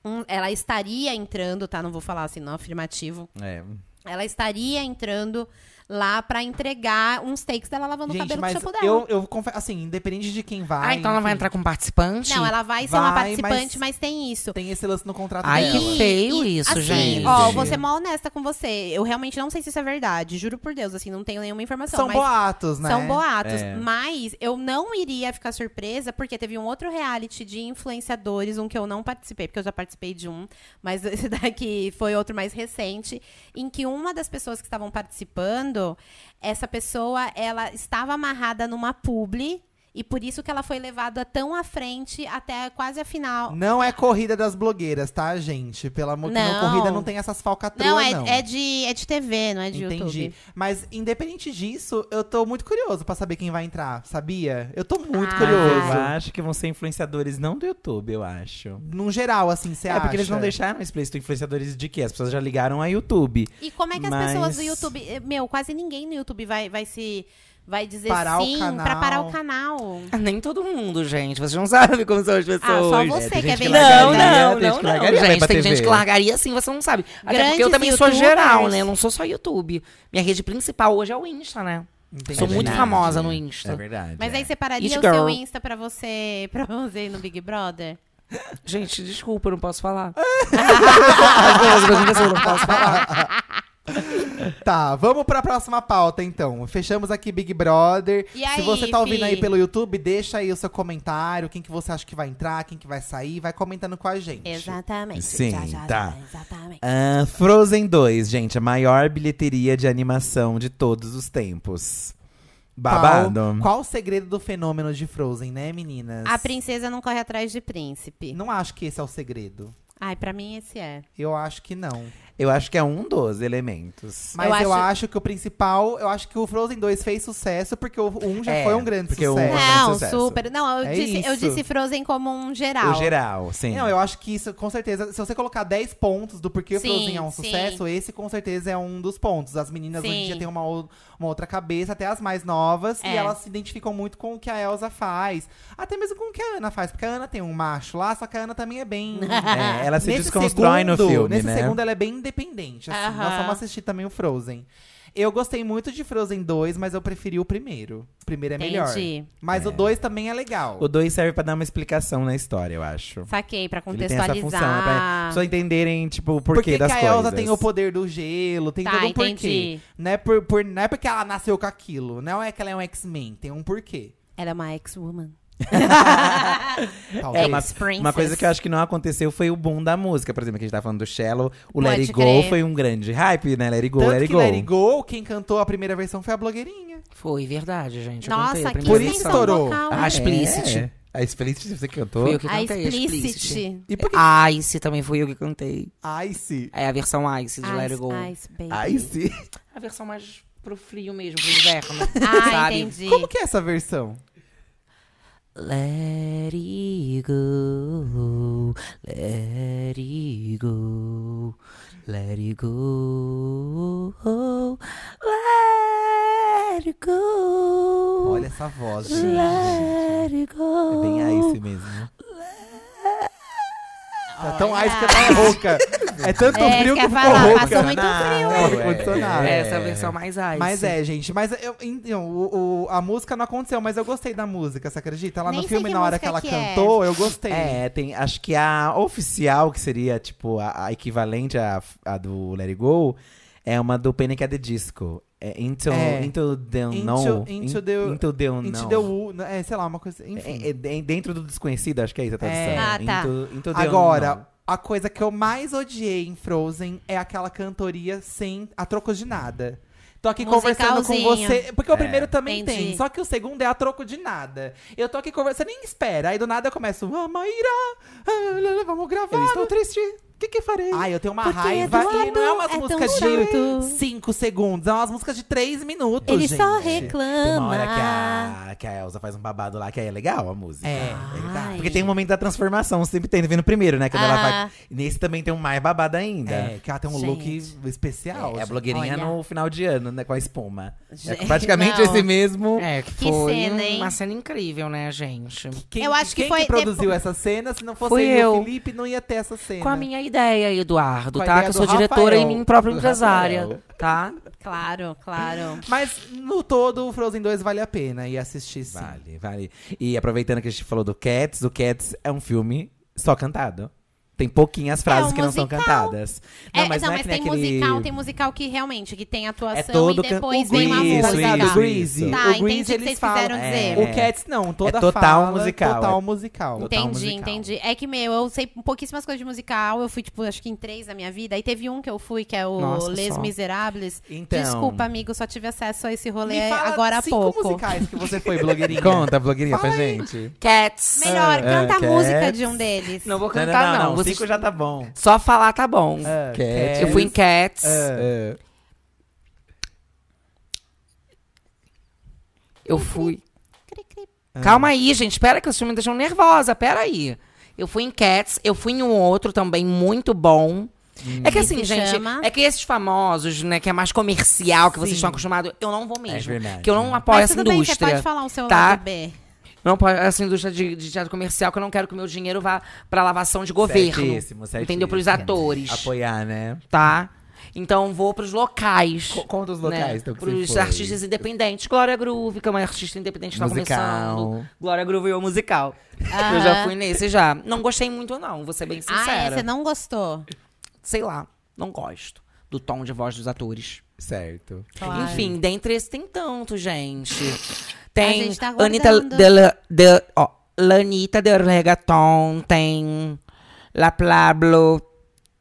um, ela estaria entrando, tá? Não vou falar assim, não, afirmativo. É. Ela estaria entrando lá pra entregar uns takes dela lavando Gente, o cabelo mas do shampoo dela. Eu,
eu confesso, assim, independente de quem vai. Ah, então ela vai entrar com
participante? Não, ela vai ser uma mas- participante,
mas, tem isso. Tem esse lance no contrato Ai, dela. que feio
isso, assim, gente. Ó, vou ser mó
honesta com você. Eu realmente não sei se isso é verdade. Juro por Deus, assim, não tenho nenhuma informação. São mas boatos, né? São boatos. É. Mas eu não iria ficar surpresa, porque teve um outro reality de influenciadores, um que eu não participei, porque eu já participei de um, mas esse daqui foi outro mais recente, em que uma das pessoas que estavam participando, essa pessoa, ela estava amarrada numa publi e por isso que ela foi levada tão à frente até quase a final.
Não é corrida das blogueiras, tá, gente? Pela amor não. não corrida não tem essas falcatruas, não. É, não. é, de, é de TV, não é de Entendi. YouTube. Mas, independente disso, eu tô muito curioso para saber quem vai entrar, sabia? Eu tô muito ah. curioso. Eu acho que vão ser influenciadores não do YouTube, eu acho. Num geral, assim, você é acha? É, porque eles não deixaram explícito influenciadores de quê? As pessoas já ligaram a YouTube.
E como é que Mas... as pessoas do YouTube… Eh, meu, quase ninguém no YouTube vai, vai se vai dizer parar sim para parar o canal.
Ah, nem todo mundo, gente. Vocês não sabem como são as pessoas. Ah, só você é, que é bem Não, não, não, não. Gente, tem gente que largaria sim, você não sabe. Até Grandes porque eu também sou geral, né? Eu não sou só YouTube. Minha rede principal hoje é o Insta, né? Entendi. Sou muito famosa no Insta. É verdade. Mas é. aí você pararia It o girl. seu
Insta pra você, pra você ir no Big Brother?
Gente, desculpa, eu não posso falar. As coisas eu não posso falar. tá, vamos pra próxima pauta então. Fechamos aqui Big Brother. E Se você tá ouvindo fi? aí pelo YouTube, deixa aí o seu comentário, quem que você acha que vai entrar, quem que vai sair, vai comentando com a gente. Exatamente. Sim, já, já, tá. Já, exatamente. Uh, Frozen 2, gente, a maior bilheteria de animação de todos os tempos. Babado. Qual, qual, o segredo do fenômeno de Frozen, né, meninas? A princesa não corre atrás de príncipe. Não acho que esse é o segredo.
Ai, para mim esse é. Eu acho que
não. Eu acho que é um dos elementos. Mas eu, eu acho... que o principal, eu acho que o Frozen 2 fez sucesso porque o 1 já é, foi um grande porque sucesso. Porque o 1 não, é um sucesso. super. Não, eu, é disse, eu disse Frozen como um geral. O geral, sim. Não, eu acho que isso, com certeza, se você colocar 10 pontos do porquê sim, Frozen é um sim. sucesso, esse com certeza é um dos pontos. As meninas sim. hoje em dia têm uma uma outra cabeça, até as mais novas. É. E elas se identificam muito com o que a Elsa faz. Até mesmo com o que a Ana faz, porque a Ana tem um macho lá, só que a Ana também é bem. É, ela se desconstrói segundo, no filme. Nesse né? segundo, ela é bem independente. Assim. Uh -huh. Nós vamos assistir também o Frozen. Eu gostei muito de Frozen 2, mas eu preferi o primeiro. O primeiro é melhor. Entendi. Mas É. o 2 também é legal. O 2 serve pra dar uma explicação na história, eu acho. Saquei, pra Ele tem contextualizar. essa função, é Pra só entenderem, tipo, o porquê que das a Elsa tem o poder do gelo, tem tá, todo um porquê. entendi. Não é, por, por- não é porque ela nasceu com aquilo, não é que ela é um X-Men, tem um porquê. Ela é uma ex-woman. é uma, uma, coisa que eu acho que não aconteceu foi o boom da música. Por exemplo, que a gente tá falando do cello, O Let It Go foi um grande hype, né? Let It Go, Tanto Let It Go. Let It Go, quem cantou a primeira versão foi a blogueirinha.
Foi, verdade, gente. Eu Nossa, que Por isso estourou. Né? É. A Explicit. É.
A Explicit
você cantou? Foi eu que cantei, a Explicit. E por que... Ice também foi eu que cantei. Ice? É a versão Ice de Ice, Let It Go. Ice, baby. Ice? A versão mais pro frio mesmo, pro inverno. ah, sabe? entendi. Como que é essa versão? Let it go, let it go, let it go, let it go. Olha essa voz, gente.
Let it go. É bem a esse
mesmo. Let Tá ah, tão Olha. Ah. ice que tá rouca. É tanto É, frio que quer ficou rouca. passou muito frio. É, o É, essa é versão mais ice. Mas é, gente, mas eu, então, o, o- a música não aconteceu, mas eu gostei da música, você acredita? Lá no Nem filme, na hora que ela que é. cantou, eu gostei. É, tem. Acho que a oficial, que seria, tipo, a, a equivalente à à do Let It Go, é uma do Panic at the Disco. É Into, é. into the Unknown. Into, into, the, into Unknown. Into the né, é, sei lá, uma coisa, enfim. É, é, dentro do desconhecido, acho que é isso a é. tradução. É. Ah, tá. Into, into the Agora, unknown. a coisa que eu mais odiei em Frozen é aquela cantoria sem a troco de nada. Tô aqui conversando com você. Porque o é. primeiro também entendi. tem. Só que o segundo é a troco de nada. Eu tô aqui conversando, Você nem espera. Aí do nada eu começo, Vamos Maíra, ah, vamos gravar. Eu estou triste. O que, que farei? Ai, eu tenho uma Porque raiva. Eduardo é e não é umas é músicas de 5 segundos, é umas músicas de 3 minutos. Ele gente. só reclama. Tem uma hora que a, que a Elsa faz um babado lá, que aí é legal a música. É. Tá. Porque tem um momento da transformação, sempre tem, vendo primeiro, né? Quando ah. ela vai. Ah. Nesse também tem um mais babado ainda. É, que ela ah, tem um gente. look especial. É, é a blogueirinha Olha. no final de ano, né? Com a espuma. Gente, é praticamente não. esse mesmo. É, que, que foi cena, hein? uma
cena incrível, né, gente? Quem, eu acho que quem foi. Quem produziu depois... essa cena? Se não fosse eu. o
Felipe, não ia ter essa cena. Com a
minha ideia, Eduardo, Com tá? Que eu sou diretora Rafael. e minha própria empresária, tá?
Claro, claro. Mas no todo, o Frozen 2 vale a pena e assistir sim. Vale, vale. E aproveitando que a gente falou do Cats, o Cats é um filme só cantado. Tem pouquinhas é, frases é, um que não musical. são cantadas. É, não, é, mas, não, não é mas tem aquele... musical, tem
musical que realmente que tem atuação é todo e depois vem uma música. Isso, isso, Tá, o entendi eles o que vocês falam, fizeram é. dizer. O Cats não, toda é total fala, musical. Total
musical. Total entendi, musical.
entendi. É que, meu, eu sei pouquíssimas coisas de musical. Eu fui, tipo, acho que em três na minha vida. E teve um que eu fui, que é o Nossa, Les só. Miserables. Então... Desculpa, amigo, só tive acesso a esse rolê agora há pouco. musicais que você
foi, blogueirinha. Conta, blogueirinha, pra gente. Cats. Melhor, canta a música de
um deles. Não vou cantar, não. Cinco já tá
bom. Só falar tá bom. É, Cats. Eu fui em Cats. É. é. Eu fui. Ah. Calma aí, gente. Espera que os filmes me deixam nervosa. Pera aí. Eu fui em Cats, eu fui em um outro também muito bom. Hum. É que assim, gente, chama? é que esses famosos, né, que é mais comercial, que Sim. vocês estão acostumados, eu não vou mesmo. É verdade. Que eu não apoio Mas essa tudo indústria. Bem, você pode falar o seu tá? B. Não pode, essa indústria de, de teatro comercial que eu não quero que o meu dinheiro vá pra lavação de governo. Certíssimo, certíssimo. Entendeu? Pros atores. Apoiar, né? Tá? Então vou pros locais. Co conta os locais, né? então, que Pros artistas independentes. Glória Groove, que é uma artista independente que tá musical. tá começando. Glória Groove e o musical. Ah. Eu já fui nesse já. Não gostei muito, não, vou ser bem sincera. Ah, é? você não gostou? Sei lá, não gosto do tom de voz dos atores. Certo. Claro. Enfim, dentre esse tem tanto, gente. Tem tá Anitta de, ó, Lanita de Reggaeton, tem La Pablo,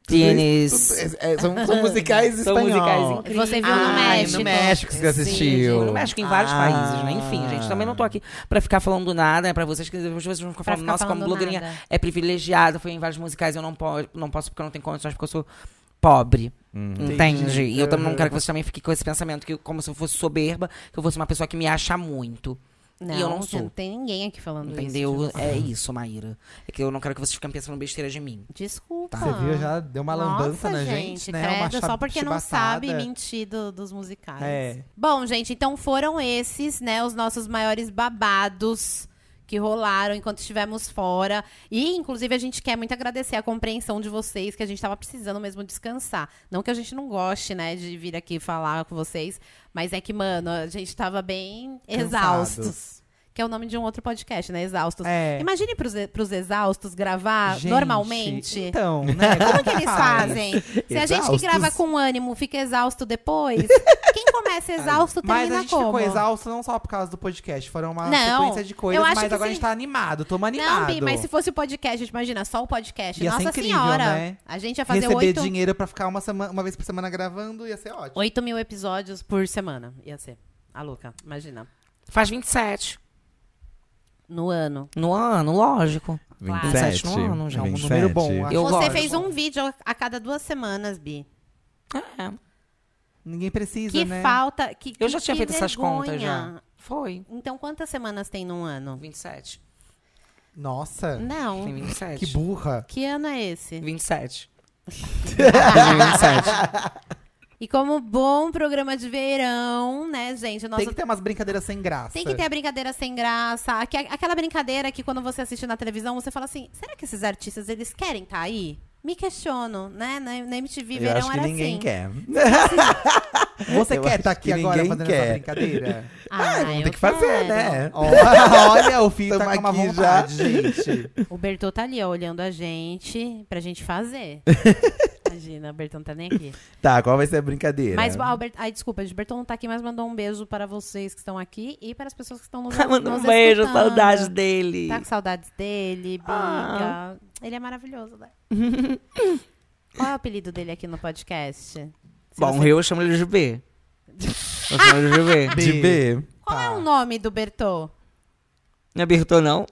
Tienes. É, são, são, musicais são espanhol. musicais incríveis. Você viu no México. Ah, no México que você assistiu. Sim, no México, em vários ah. países, né? Enfim, gente, também não tô aqui pra ficar falando nada, né? Pra vocês que depois vocês vão ficar falando, ficar nossa, falando como blogueirinha nada. é privilegiada, foi em vários musicais, eu não, posso não posso porque eu não tenho condições, porque eu sou pobre. Uhum. Entende? Entendi. E eu também não é. quero que você também fique com esse pensamento que como se eu fosse soberba, que eu fosse uma pessoa que me acha muito. Não, e eu não sou. Não
tem ninguém aqui falando Entendeu? isso.
Entendeu? É isso, Maíra. É que eu não quero que vocês fiquem pensando besteira de mim. Desculpa. Tá. Você viu, já deu uma lambança na gente, gente né? Credo, uma só porque não sabe
mentir do, dos musicais. É. Bom, gente, então foram esses, né, os nossos maiores babados que rolaram enquanto estivemos fora. E, inclusive, a gente quer muito agradecer a compreensão de vocês, que a gente estava precisando mesmo descansar. Não que a gente não goste, né, de vir aqui falar com vocês, mas é que, mano, a gente estava bem Cansados. exaustos que é o nome de um outro podcast, né? Exaustos. É. Imagine pros, pros exaustos gravar gente, normalmente.
Então, né? Como que eles fazem? Se exaustos. a
gente que grava com ânimo fica exausto depois, quem começa exausto, termina como? Mas a gente como? ficou exausto
não só por causa do podcast. Foram uma não, sequência de coisas, mas agora sim. a gente tá animado. tô animado. Não, Bi, mas se
fosse o podcast, imagina, só o podcast. Ia Nossa incrível, senhora. Né? A gente ia fazer Receber 8...
dinheiro pra ficar
uma, semana, uma vez por semana gravando,
ia ser ótimo. 8 mil episódios por semana, ia ser. A louca, imagina.
Faz 27. No ano. No ano, lógico. 27, 27 no ano já. 27. É um número bom. Eu Você fez
um vídeo a cada duas semanas,
Bi. É. Ninguém
precisa, que né? falta. Que, eu já que, tinha feito vergonha. essas contas já. Foi. Então, quantas semanas tem num ano? 27.
Nossa. Não. Tem 27. Que burra.
Que ano é esse? 27. 27. E como bom programa de verão, né, gente? Nossa... Tem que ter
umas brincadeiras sem graça. Tem que ter a
brincadeira sem graça. Aquela brincadeira que quando você assiste na televisão, você fala assim, será que esses artistas, eles querem estar tá aí? me questiono, né? Na, na MTV eu Verão
acho que era ninguém assim. quer. Você tá assim, eu quer estar tá aqui agora fazendo quer. essa brincadeira? Ah, ah vamos ter que quero. fazer, né? Olha, o Fih tá com uma vontade, já. gente. O
Bertô tá ali, ó, olhando a gente pra gente fazer. Imagina, o Bertão tá nem aqui.
Tá, qual vai ser a brincadeira? Mas,
Albert, ai, desculpa, o Bertão não tá aqui, mas mandou um beijo para vocês que estão aqui e para as pessoas que estão nos tá Manda um beijo, saudades saudade dele. Tá com saudades dele, biga. Ah. Ele é maravilhoso, né? qual é o apelido dele aqui no podcast? Se
Bom, você... eu chamo ele de B. Eu chamo ele de B. De B.
Qual é tá.
o nome do Bertô?
Não é Bertô, não.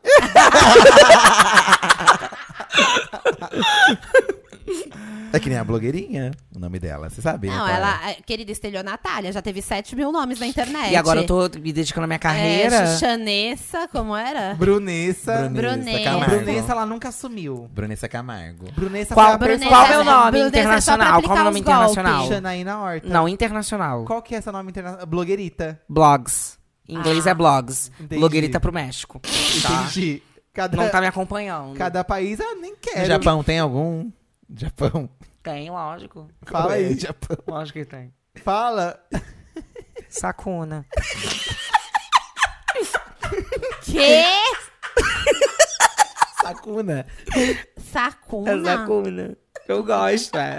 É que nem a blogueirinha,
o nome dela, você sabe? Não, né, ela,
é? Eh, querida Natália, já teve 7 mil nomes na internet. E agora eu
tô me dedicando à minha é, carreira. É,
Chanessa, como era? Brunessa. Brunessa.
Brunessa,
ela nunca assumiu.
Brunessa Camargo.
Brunessa qual, Brunessa, qual é o nome Brunessa é internacional? Qual é o nome internacional? Golpes. Horta. Não, internacional. Qual que é esse nome internacional? Blogueirita.
Blogs. Em inglês ah. é blogs. Entendi. Blogueirita pro México. Entendi. Tá? Cada, não tá me acompanhando. Cada país, ah, nem quero. No Japão
tem algum? Japão.
Tem, lógico. Fala aí. Japão. Lógico que tem. Fala. Sakuna. Quê? Sakuna.
Sakuna? É Sakuna.
Eu gosto, é.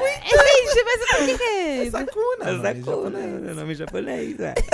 é gente, mas o que é? Sakuna.
É Sakuna. É, é nome japonês, é.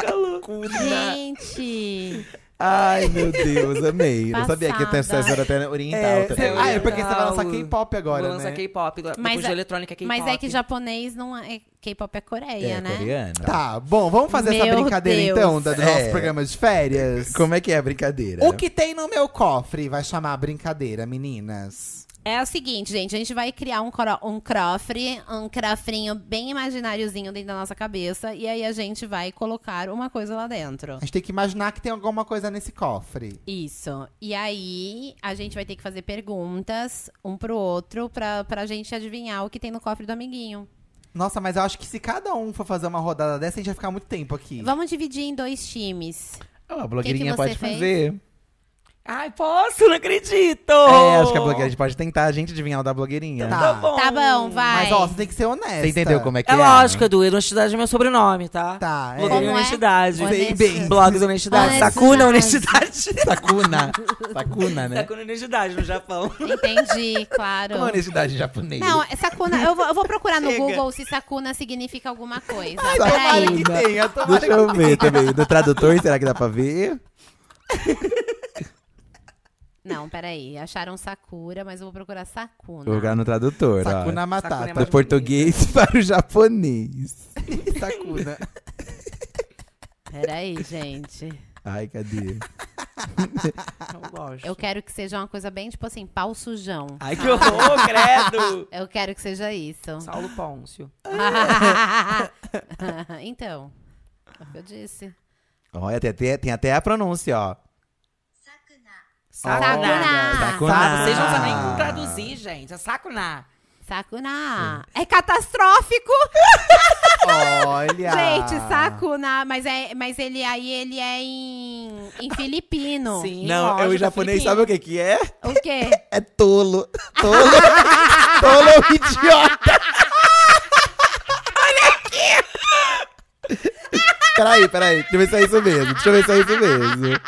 calor. Gente.
Ai, meu Deus, amei. Passada. Eu sabia que até essa era até oriental. É, ah, é porque você vai lançar K-pop agora, Vou lançar né? K-pop, mas, a, é- eletrônica é K-pop. Mas é que
japonês não é. K-pop é Coreia, é, né?
Coreana. Tá, bom, vamos fazer meu essa brincadeira então, Deus. então da, do nosso é. programa de férias. Como é que é a brincadeira? O que tem no meu cofre vai chamar brincadeira, meninas.
É o seguinte, gente, a gente vai criar um, cro um crofre, um crofrinho bem imagináriozinho dentro da nossa cabeça, e aí a gente vai colocar uma coisa lá dentro.
A gente tem que imaginar que tem alguma coisa nesse cofre. Isso.
E aí a gente vai ter que fazer perguntas um pro outro pra, pra gente adivinhar o que tem no cofre do amiguinho.
Nossa, mas eu acho que se cada um for fazer uma rodada dessa, a gente vai ficar muito tempo aqui.
Vamos dividir em dois times. Ah, a blogueirinha que que pode fez? fazer.
Ai, posso? Não acredito! É, acho que a blogueira, a gente pode tentar a gente adivinhar o da blogueirinha. Tá, Tá bom. Tá bom, vai. Mas ó, você tem que ser honesta. Você entendeu como é que é? É lógico,
Edu. Honestidade é meu sobrenome, tá? Tá, é. Blogueira Como é? honestidade. Blog da honestidade. Sakuna honestidade. Sakuna. Sakuna, né? Sakuna honestidade no Japão.
Entendi, claro. Como é honestidade
em japonesa? Não,
é Sakuna, eu vou, eu vou procurar no Chega. Google se Sakuna significa alguma coisa. que tem. Deixa eu ver também. No
tradutor, será que dá pra ver?
Não, peraí. Acharam Sakura, mas eu vou procurar Sakuna. Vou procurar no
tradutor. Sakuna ó. Matata. Sakuna é Do português para o japonês.
Sakuna. Peraí, gente.
Ai, cadê?
Não, eu quero que seja uma coisa bem, tipo assim, pau sujão. Ai, que horror, credo! Eu quero que seja isso. Saulo Pôncio. então, é o que eu disse.
Olha, tem tem até a pronúncia, ó. Sakuna. Sakuna. Sakuna. Vocês não sabem
traduzir, gente. É Sakuna. Sakuna.
É catastrófico.
Olha. Gente, Sakuna,
mas é, mas ele aí ele é em, em filipino. Sim. Não, é o japonês, filipino.
sabe o que que é?
O quê? É
tolo. Tolo. tolo é idiota. Olha aqui. peraí, peraí. Deixa eu ver se é isso mesmo. Deixa eu ver se é isso mesmo.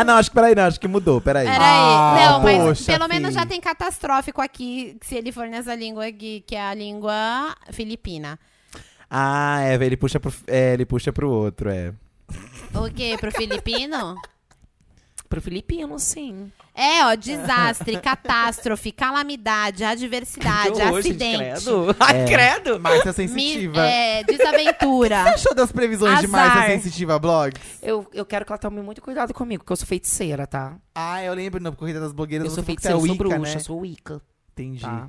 Ah, não, acho que peraí, não, acho que mudou, peraí. Peraí, ah, não, mas poxa, pelo menos já tem
catastrófico aqui, se ele for nessa língua aqui, que é a língua filipina.
Ah, é, ele puxa pro, é, ele puxa pro outro, é.
O quê? Pro filipino?
Pro Filipino, sim.
É, ó, desastre, catástrofe, calamidade, adversidade, acidente.
Gente, credo. Ai, ah, é. credo! Márcia
Sensitiva. Mi, é,
desaventura. O que você achou das previsões Azar. de Márcia
Sensitiva, blogs?
Eu, eu quero que ela tome muito cuidado comigo, porque eu sou feiticeira, tá?
Ah, eu lembro, na Corrida das Blogueiras. Eu sou é feiticeira, eu sou bruxa, né? sou Wicca.
Entendi. Tá?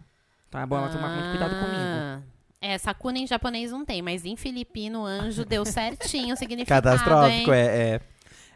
Então é bom ela ah. tomar muito cuidado ah. comigo.
É, Sakuna em japonês não tem, mas em filipino, anjo deu certinho o significado. Catastrófico, hein? é,
é.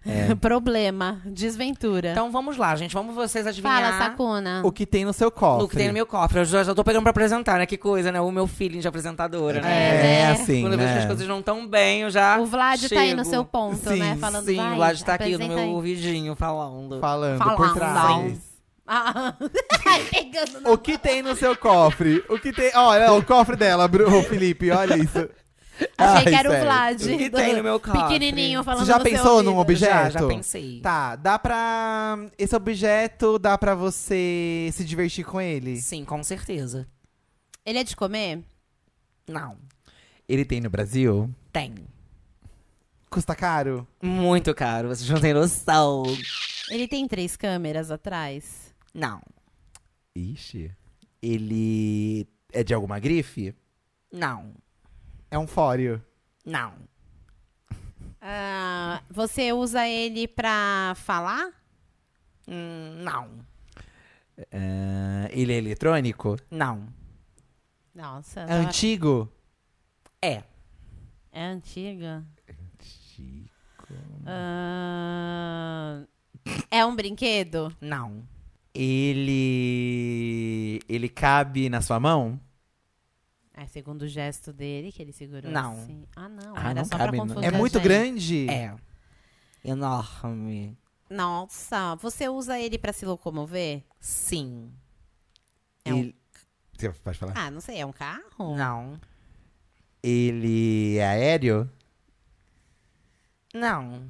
É.
Problema, desventura. Então vamos lá, gente. Vamos vocês adivinhar. Fala, Sacuna. O
que tem no seu cofre? O que tem no meu
cofre. Eu já, já tô pegando pra apresentar, né? Que coisa, né? O meu feeling de apresentadora, né? É, é, é assim. Quando eu vejo né? que as né? coisas não tão bem, eu já. O Vlad chego. tá aí no seu ponto, né? sim, né? Falando Sim, o Vlad tá aqui no meu ouvidinho falando. Falando, falando. por trás.
Ah, pegando o que tem no seu cofre? O que tem. Olha, é o cofre dela, Bruno Felipe, olha isso. Achei ah, que era sério. o Vlad. Que tem no meu carro. Pequenininho falando Você já pensou num objeto? Já, já pensei. Tá, dá pra. Esse objeto dá pra você se divertir com ele? Sim, com certeza.
Ele é de comer? Não.
Ele tem no Brasil? Tem. Custa caro? Muito caro, vocês não têm noção.
Ele tem três câmeras atrás? Não.
Ixi. Ele é de alguma grife? Não. É um fório.
Não. Ah, você usa ele pra falar? Hum, não.
É, ele é eletrônico? Não.
Nossa. É Antigo? É. É antiga. Antigo. Ah, é um brinquedo?
Não. Ele. Ele cabe na sua mão?
É segundo o gesto dele que ele segurou Não. assim. Ah, não. Ah, era não só cabe, pra não. confundir É muito gente. grande. É.
Enorme.
Nossa, você usa ele pra se locomover? Sim.
É um-
Você pode falar? Ah, não sei, é um carro? Não.
Ele é aéreo? Não.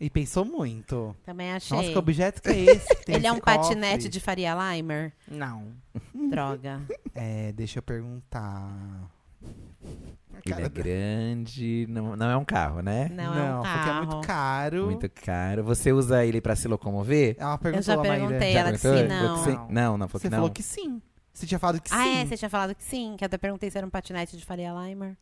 E pensou muito.
Também achei. Nossa, que objeto que é esse? Que Ele é um cofre? patinete de Faria Limer? Não. Droga.
É, deixa eu perguntar. Ele é grande, não, não é um carro, né? Não, não é um carro. porque é muito caro. Muito caro. Você usa ele pra se locomover? Ela perguntou, Eu já perguntei, ela disse não. Você, não, não, falou você que não. falou que sim. Você tinha falado que ah, é? sim. Ah, é, você
tinha falado que sim, que eu até perguntei se era um patinete de Faria Limer.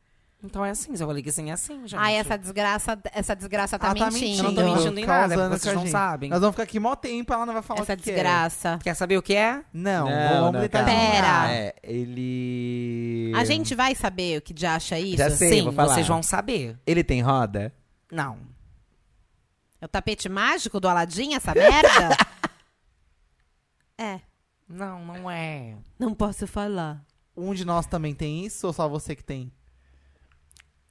Então é assim, seu reliquinho é assim, gente. Ai, essa
desgraça, essa desgraça tá, tá mentindo. mentindo.
Eu não tô mentindo em nada, vocês não gente. sabem. Nós vamos ficar aqui mó tempo, ela não vai falar Essa o que que é. desgraça. Quer saber o que
é?
Não, Não, vamos é, ele. A gente
vai saber o que de acha isso? Já sei. Sim, vou falar. vocês vão saber.
Ele tem roda?
Não. É o tapete mágico do Aladim, essa merda? é.
Não, não é.
Não posso falar. Um de nós também tem isso ou só você que tem?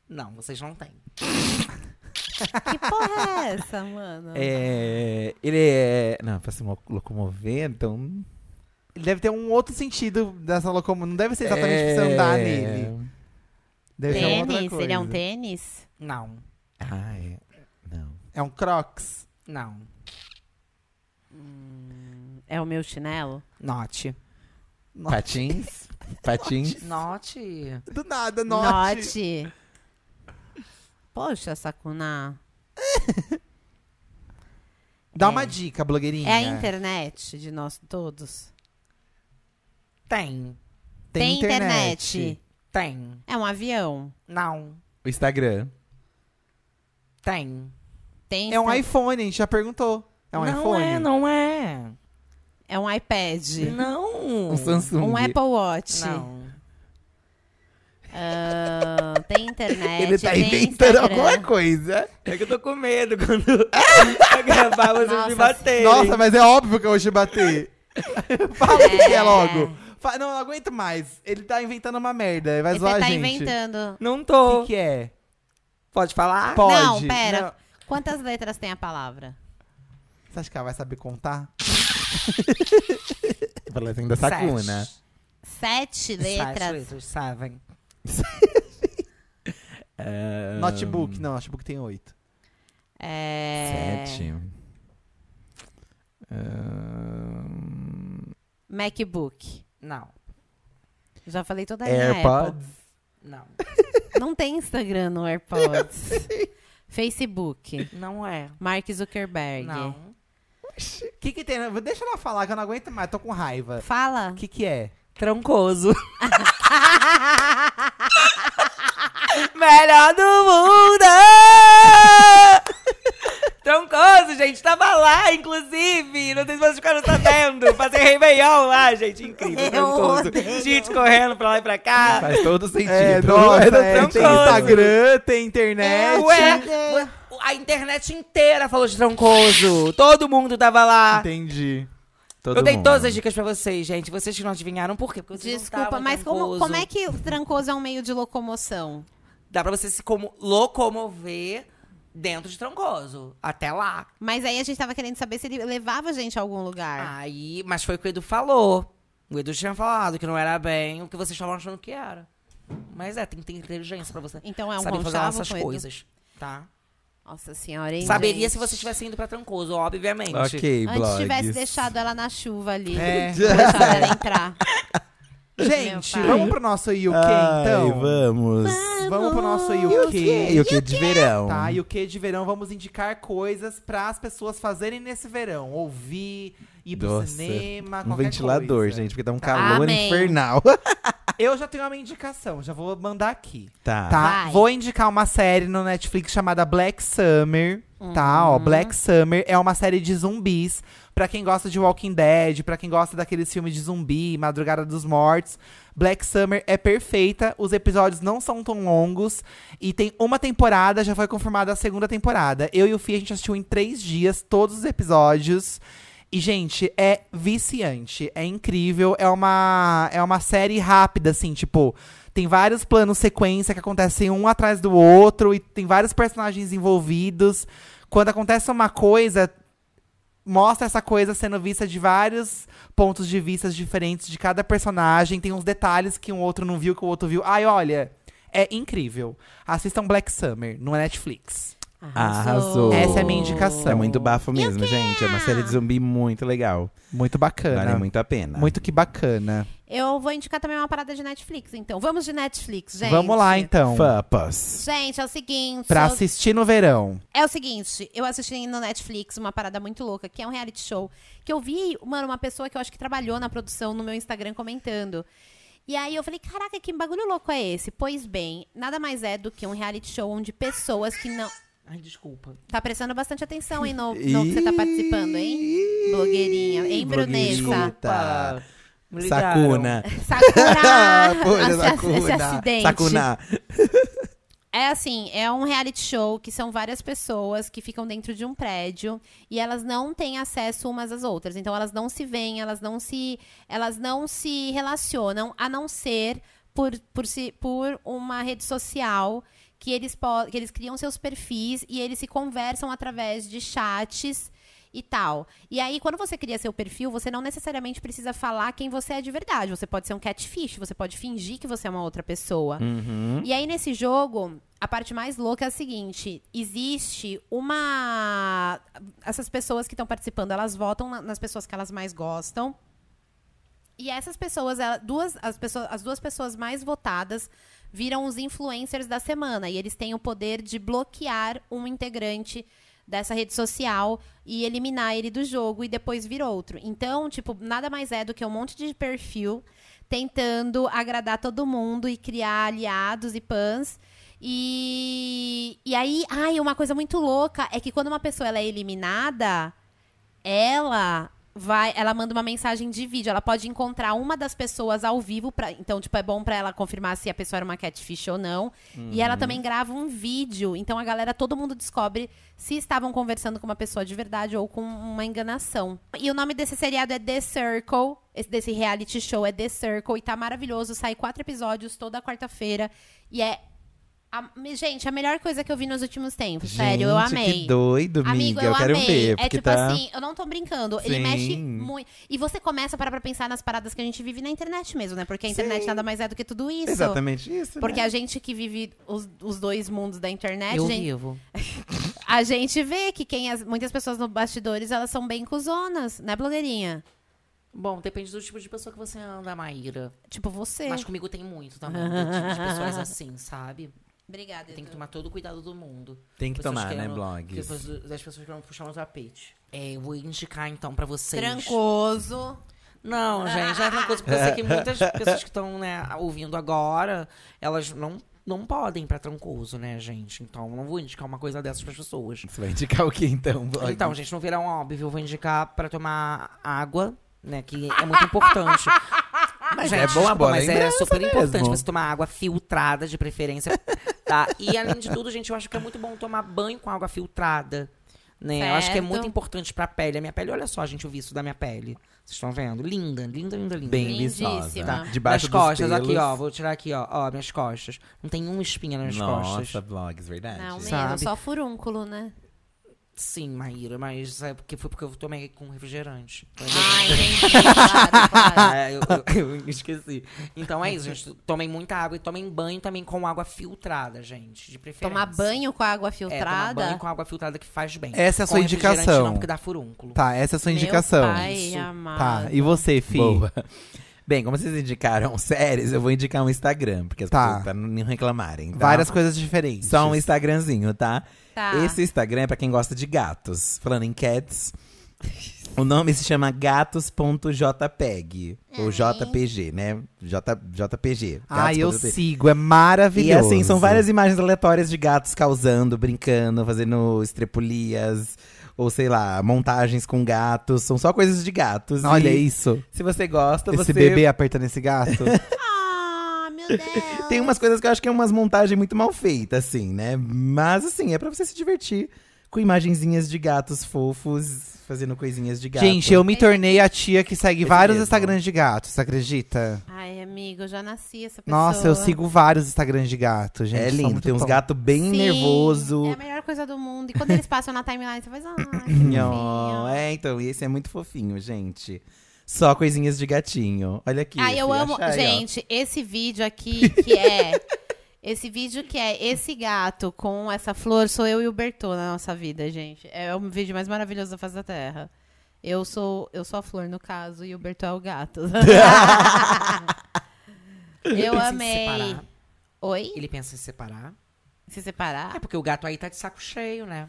Não, vocês não têm. Que porra
é essa, mano?
É, ele é. Não, pra se locomover, então. Ele deve ter um outro sentido dessa locomoção. Não deve ser exatamente pra você é. andar nele.
Deve ser outra Tênis? coisa. Ele é um tênis? Não,
Ah, é. Não.
É um Crocs. não. Hum, é o meu chinelo?
Note. Patins? Patins?
Note. Do nada, note.
Note. Poxa, Sakuna.
Dá é. uma dica, blogueirinha. É a
internet de nós todos?
Tem. Tem, Tem internet. internet. Tem. É um avião? Não.
O Instagram?
Tem. Tem.
É um iPhone, a gente já perguntou. É um não iPhone? Não é, não é. É um iPad?
Não. Um Samsung? Um Apple Watch? Não.
Uh internet. Ele tá
inventando alguma coisa. É que eu
tô com medo quando eu gravar você Nossa, me bater. Nossa, mas
é óbvio que eu vou te bater. Fala é. o que é logo. não, não aguento mais. Ele tá inventando uma merda. Vai Você zoar tá a gente. inventando. Não tô. O que, que é? Pode falar? Pode. Não, pera. Não.
Quantas letras
tem a palavra? Você acha que ela vai saber contar?
Ela ainda sacuna. Sete letras. Sete letras, sabem. Notebook, não, notebook tem oito.
É... Sete.
MacBook, não. Já falei toda a AirPods. Não. não tem Instagram no AirPods. Facebook. Não é.
Mark Zuckerberg. Não. O que que tem? Deixa ela falar que eu não aguento mais, tô com
raiva. Fala. O que que é? Troncoso. Melhor do mundo! Troncoso, gente, tava lá, inclusive. Não sei se vocês ficaram sabendo. rei Réveillon lá, gente. Incrível, é, troncoso. Gente correndo pra lá e pra cá. Faz
todo sentido. É, é nossa, é, é tem Instagram,
tem internet. É, ué, a internet inteira falou de troncoso. Todo mundo tava lá. Entendi. Todo eu dei mundo. todas as dicas pra vocês, gente. Vocês que não adivinharam por quê? Porque vocês Desculpa, mas como, como é
que o trancoso é um meio de locomoção? Dá pra você se como, locomover dentro de
Troncoso,
até lá. Mas aí a gente tava querendo saber se ele levava a gente a algum
lugar. Aí, mas foi o que o Edu falou. O Edu tinha falado que não era bem o que vocês estavam achando que era. Mas é, tem
que ter inteligência pra você Então é um saber fazer essas Edu? coisas, tá? Nossa senhora, hein, Saberia gente? se você
estivesse indo pra Trancoso, obviamente. Ok, Antes tivesse deixado ela na chuva ali. É. Deixado ela entrar. Gente, vamos pro nosso UK, Ai, então? Vamos.
Vamos pro nosso UK. UK, UK de verão. Tá, UK de verão, vamos indicar coisas para as pessoas fazerem nesse verão. Ouvir, ir pro Nossa, cinema, Um ventilador, coisa. gente, porque tá um calor Amém. infernal. Eu já tenho uma indicação, já vou mandar aqui. Tá. tá? Vou indicar uma série no Netflix chamada Black Summer. Uhum. Tá, ó, uhum. Black Summer é uma série de zumbis para quem gosta de Walking Dead, para quem gosta daqueles filmes de zumbi, Madrugada dos Mortos, Black Summer é perfeita. Os episódios não são tão longos e tem uma temporada, já foi confirmada a segunda temporada. Eu e o Fih, a gente assistiu em três dias todos os episódios. E, gente, é viciante, é incrível, é uma, é uma série rápida, assim, tipo, tem vários planos sequência que acontecem um atrás do outro e tem vários personagens envolvidos. Quando acontece uma coisa, mostra essa coisa sendo vista de vários pontos de vista diferentes de cada personagem. Tem uns detalhes que um outro não viu, que o outro viu. Ai, olha, é incrível. Assistam Black Summer no Netflix. Arrasou. Arrasou. Essa é a minha indicação. É muito bafo mesmo, gente. É uma série de zumbi muito legal. Muito bacana. Vale muito a pena. Muito que bacana.
Eu vou indicar também uma parada de Netflix, então. Vamos de Netflix, gente. Vamos lá,
então. Fapas.
Gente, é o seguinte. Pra eu...
assistir no verão.
É o seguinte, eu assisti no Netflix uma parada muito louca, que é um reality show. Que eu vi, mano, uma pessoa que eu acho que trabalhou na produção no meu Instagram comentando. E aí eu falei, caraca, que bagulho louco é esse? Pois bem, nada mais é do que um reality show onde pessoas que não.
Ai, desculpa.
Tá prestando bastante atenção, hein, no, no que você tá participando, hein? Blogueirinha. Hein, Brunessa?
Desculpa.
Sacuna. Sacuna! Sacuna. Esse, acidente. Sacuna.
É assim, é um reality show que são várias pessoas que ficam dentro de um prédio e elas não têm acesso umas às outras. Então elas não se veem, elas não se, elas não se relacionam a não ser por, por, si, por uma rede social que eles, que eles criam seus perfis e eles se conversam através de chats e tal. E aí, quando você cria seu perfil, você não necessariamente precisa falar quem você é de verdade. Você pode ser um catfish, você pode fingir que você é uma outra pessoa. Uhum. E aí, nesse jogo, a parte mais louca é a seguinte: existe uma. Essas pessoas que estão participando, elas votam nas pessoas que elas mais gostam. E essas pessoas, elas, duas, as, pessoas, as duas pessoas mais votadas viram os influencers da semana. E eles têm o poder de bloquear um integrante dessa rede social e eliminar ele do jogo e depois vir outro. Então, tipo, nada mais é do que um monte de perfil tentando agradar todo mundo e criar aliados e pans. E, e aí, ai, uma coisa muito louca é que quando uma pessoa ela é eliminada, ela vai, ela manda uma mensagem de vídeo. Ela pode encontrar uma das pessoas ao vivo, para, então tipo é bom para ela confirmar se a pessoa era uma catfish ou não. Uhum. E ela uhum. também grava um vídeo. Então a galera, todo mundo descobre se estavam conversando com uma pessoa de verdade ou com uma enganação. E o nome desse seriado é The Circle. Esse, desse reality show é The Circle e tá maravilhoso. Sai quatro episódios toda quarta-feira e é a, gente, a melhor coisa que eu vi nos últimos tempos, gente, sério, eu amei. Que
doido, amiga, Amigo, eu, eu quero amei. ver. É tipo tá... assim,
eu não tô brincando. Sim. Ele mexe muito. E você começa para pra pensar nas paradas que a gente vive na internet mesmo, né? Porque a internet Sim. nada mais é do que tudo isso. Exatamente isso. Né? Porque né? a gente que vive os, os dois mundos da internet. Eu gente... vivo. a gente vê que quem as, muitas pessoas no bastidores elas são bem cuzonas, né, blogueirinha?
Bom, depende do tipo de pessoa que você anda, Maíra. Tipo você. Mas comigo tem muito também. Tá? de pessoas assim, sabe? Obrigada, Tem que tomar todo o cuidado do mundo. Tem que tomar, né, blog? As pessoas que vão puxar no tapete. É, eu vou indicar então pra vocês. Trancoso. Não, gente, é trancoso. porque eu sei que muitas pessoas que estão, né, ouvindo agora, elas não não podem para Trancoso, né, gente? Então, não vou indicar uma coisa dessas para pessoas. Você vai indicar o que então? Blog? Então, gente, no verão óbvio, eu vou indicar para tomar água, né, que é muito importante. Mas gente, é bom, boa, mas é, é, é super importante você tomar água filtrada, de preferência. Tá? E além de tudo, gente, eu acho que é muito bom tomar banho com água filtrada. Né? Eu acho que é muito importante pra pele. A minha pele, olha só, gente, o viço da minha pele. Vocês estão vendo? Linda, linda, linda, linda. Bem lindíssima. Tá? Debaixo minhas costas, pelos. aqui, ó. Vou tirar aqui, ó. Ó, minhas costas. Não tem uma espinha nas minhas Nossa, costas. Nossa, blogs, é verdade. Não, mesmo, Sabe? só
furúnculo, né?
Sim, Maíra, mas é porque foi porque eu tomei com refrigerante. Ai, claro, claro. É, eu, eu, eu, esqueci. Então é isso, gente. Tomem muita água e tomem banho também com água filtrada, gente. De preferência. Tomar banho com água filtrada? É, tomar banho com água filtrada que faz bem. Essa é a sua com indicação. Não, porque dá furúnculo. Tá, essa é a sua indicação. Ai, amado. Tá, e você, Fih? Boa.
Bem, como vocês indicaram séries, eu vou indicar um Instagram, porque as tá. pessoas não reclamarem. Tá? Várias coisas diferentes. Só um Instagramzinho, tá? tá? Esse Instagram é pra quem gosta de gatos. Falando em cats. O nome se chama gatos.jpg, é, ou JPG, né? J, JPG. Ah, eu sigo, é maravilhoso. E assim, são várias imagens aleatórias de gatos causando, brincando, fazendo estrepulias, ou sei lá, montagens com gatos. São só coisas de gatos. Olha e isso. Se você gosta, Esse você. Esse bebê aperta nesse gato. ah, meu Deus. Tem umas coisas que eu acho que é umas montagens muito mal feitas, assim, né? Mas assim, é para você se divertir com imagenzinhas de gatos fofos fazendo coisinhas de gato. Gente, eu me é tornei a tia que segue vários mesmo. Instagrams de gato, você acredita? Ai, amigo, eu já nasci essa pessoa. Nossa, eu sigo vários Instagrams de gato, gente. É lindo, tem uns gatos bem Sim, nervoso. É a
melhor coisa do mundo. E quando eles passam na timeline, você faz.
Ah, oh, é, então, e esse é muito fofinho, gente só coisinhas de gatinho. Olha aqui.
Ah, eu amo. Achar, gente, ó. esse vídeo aqui que é Esse vídeo que é esse gato com essa flor sou eu e o Bertô na nossa vida, gente. É o vídeo mais maravilhoso da face da Terra. Eu sou, eu sou a flor, no caso, e o Bertô é o gato. eu amei.
Oi? Ele pensa em se separar. Se separar? É porque o gato aí tá de saco cheio, né?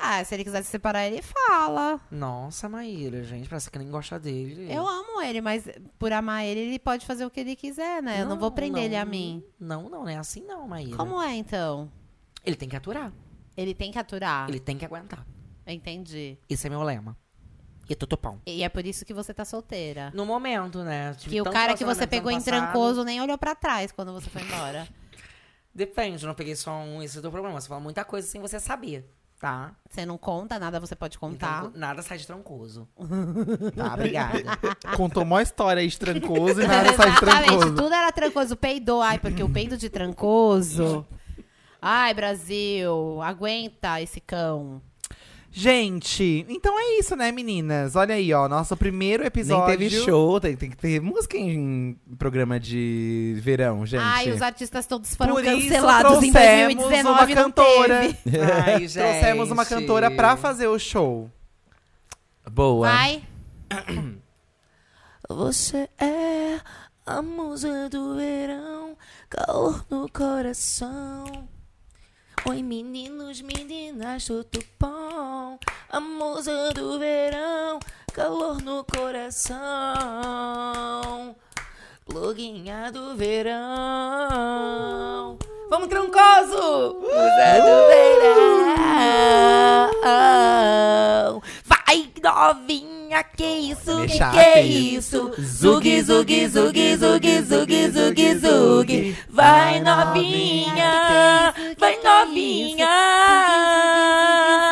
Ah, se ele quiser
se separar, ele fala. Nossa, Maíra, gente, parece que nem gosta dele. Eu
amo ele, mas por amar ele, ele pode fazer o que ele quiser, né? Não, eu não vou prender não, ele a mim.
Não, não, não é assim não, Maíra. Como é, então? Ele tem que aturar. Ele tem que aturar. Ele tem que aguentar.
Entendi.
Isso é meu lema. E totopão.
E é por isso que você tá solteira. No momento, né?
Tive que o cara que você pegou em trancoso
nem olhou para trás quando você foi embora.
Depende, eu não peguei só um, esse é o teu problema. Você fala muita coisa sem você saber tá? Você não conta, nada você pode então, contar. Então, nada sai de trancoso.
tá, obrigada. Contou uma história aí de trancoso e nada sai de trancoso.
tudo era trancoso. Peidou, ai, porque o peido de trancoso. Ai, Brasil, aguenta esse cão.
Gente, então é isso, né, meninas? Olha aí, ó, nosso primeiro episódio. Nem teve show, tem, tem que ter música em programa de verão, gente. Ai, os
artistas todos foram Por cancelados em 2019. Uma cantora. Ai, gente. Trouxemos uma cantora pra
fazer o show. Boa. Vai. Você
é a musa do verão, calor no coração. Oi, meninos, meninas, tudo bom? A musa do verão, calor no coração. Pluguinha do
verão. Vamos,
troncoso! Musa do verão. Vai, novinha, que isso, que, isso? Zug, zug, zug, zug, zug, zug, zug. Vai, novinha, vai, novinha.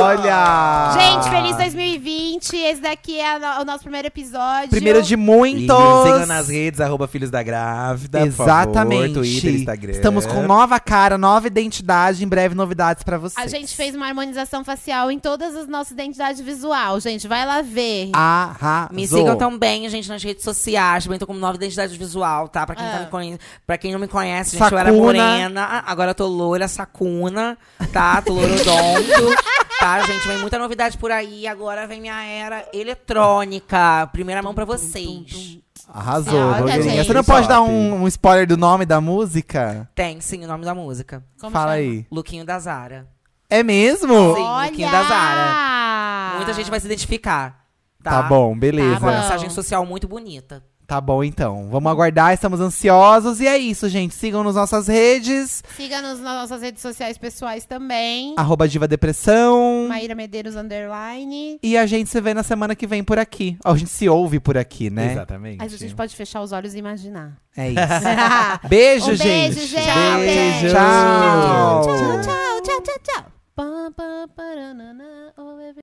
Olha! Gente, feliz
2020. Esse daqui é o nosso primeiro episódio. Primeiro de
muitos! nos sigam nas redes, arroba Filhos da Grávida. por favor, Exatamente. Twitter, Instagram. Estamos com nova cara, nova identidade, em breve novidades pra vocês. A gente
fez uma harmonização facial em todas as
nossas identidades visual, gente. Vai lá ver. ah. Me sigam também, gente, nas redes sociais. Também tô com nova identidade visual, tá? Pra quem, tá ah. me conhe- pra quem não me conhece, gente, eu era Sacuna. morena. Agora eu tô loira, sacuna, tá? Tô lourodonto. Tá, gente? Vem muita novidade por aí. Agora vem minha era eletrônica. Primeira mão pra vocês.
Arrasou, Olha, gente. Você não pode dar um, um spoiler do nome da música?
Tem, sim, o nome da música. Como Fala chama? aí. Luquinho da Zara. É mesmo? Sim, Luquinho da Zara. Muita gente vai se identificar. Tá, Tá bom, tá beleza. Uma bom. mensagem social muito bonita.
Tá bom, então. Vamos aguardar, estamos ansiosos. E é isso, gente. Sigam nas nossas redes.
Siga-nos nas nossas redes sociais pessoais também.
Arroba Diva Depressão.
Maíra Medeiros Underline.
E a gente se vê na semana que vem por aqui. A gente se ouve por aqui, né? Exatamente. Mas
a gente pode fechar os olhos e imaginar. É isso. beijo, um gente. Beijo, gente. Tchau, beijo. Tchau. Tchau, tchau, tchau,
tchau, tchau. tchau.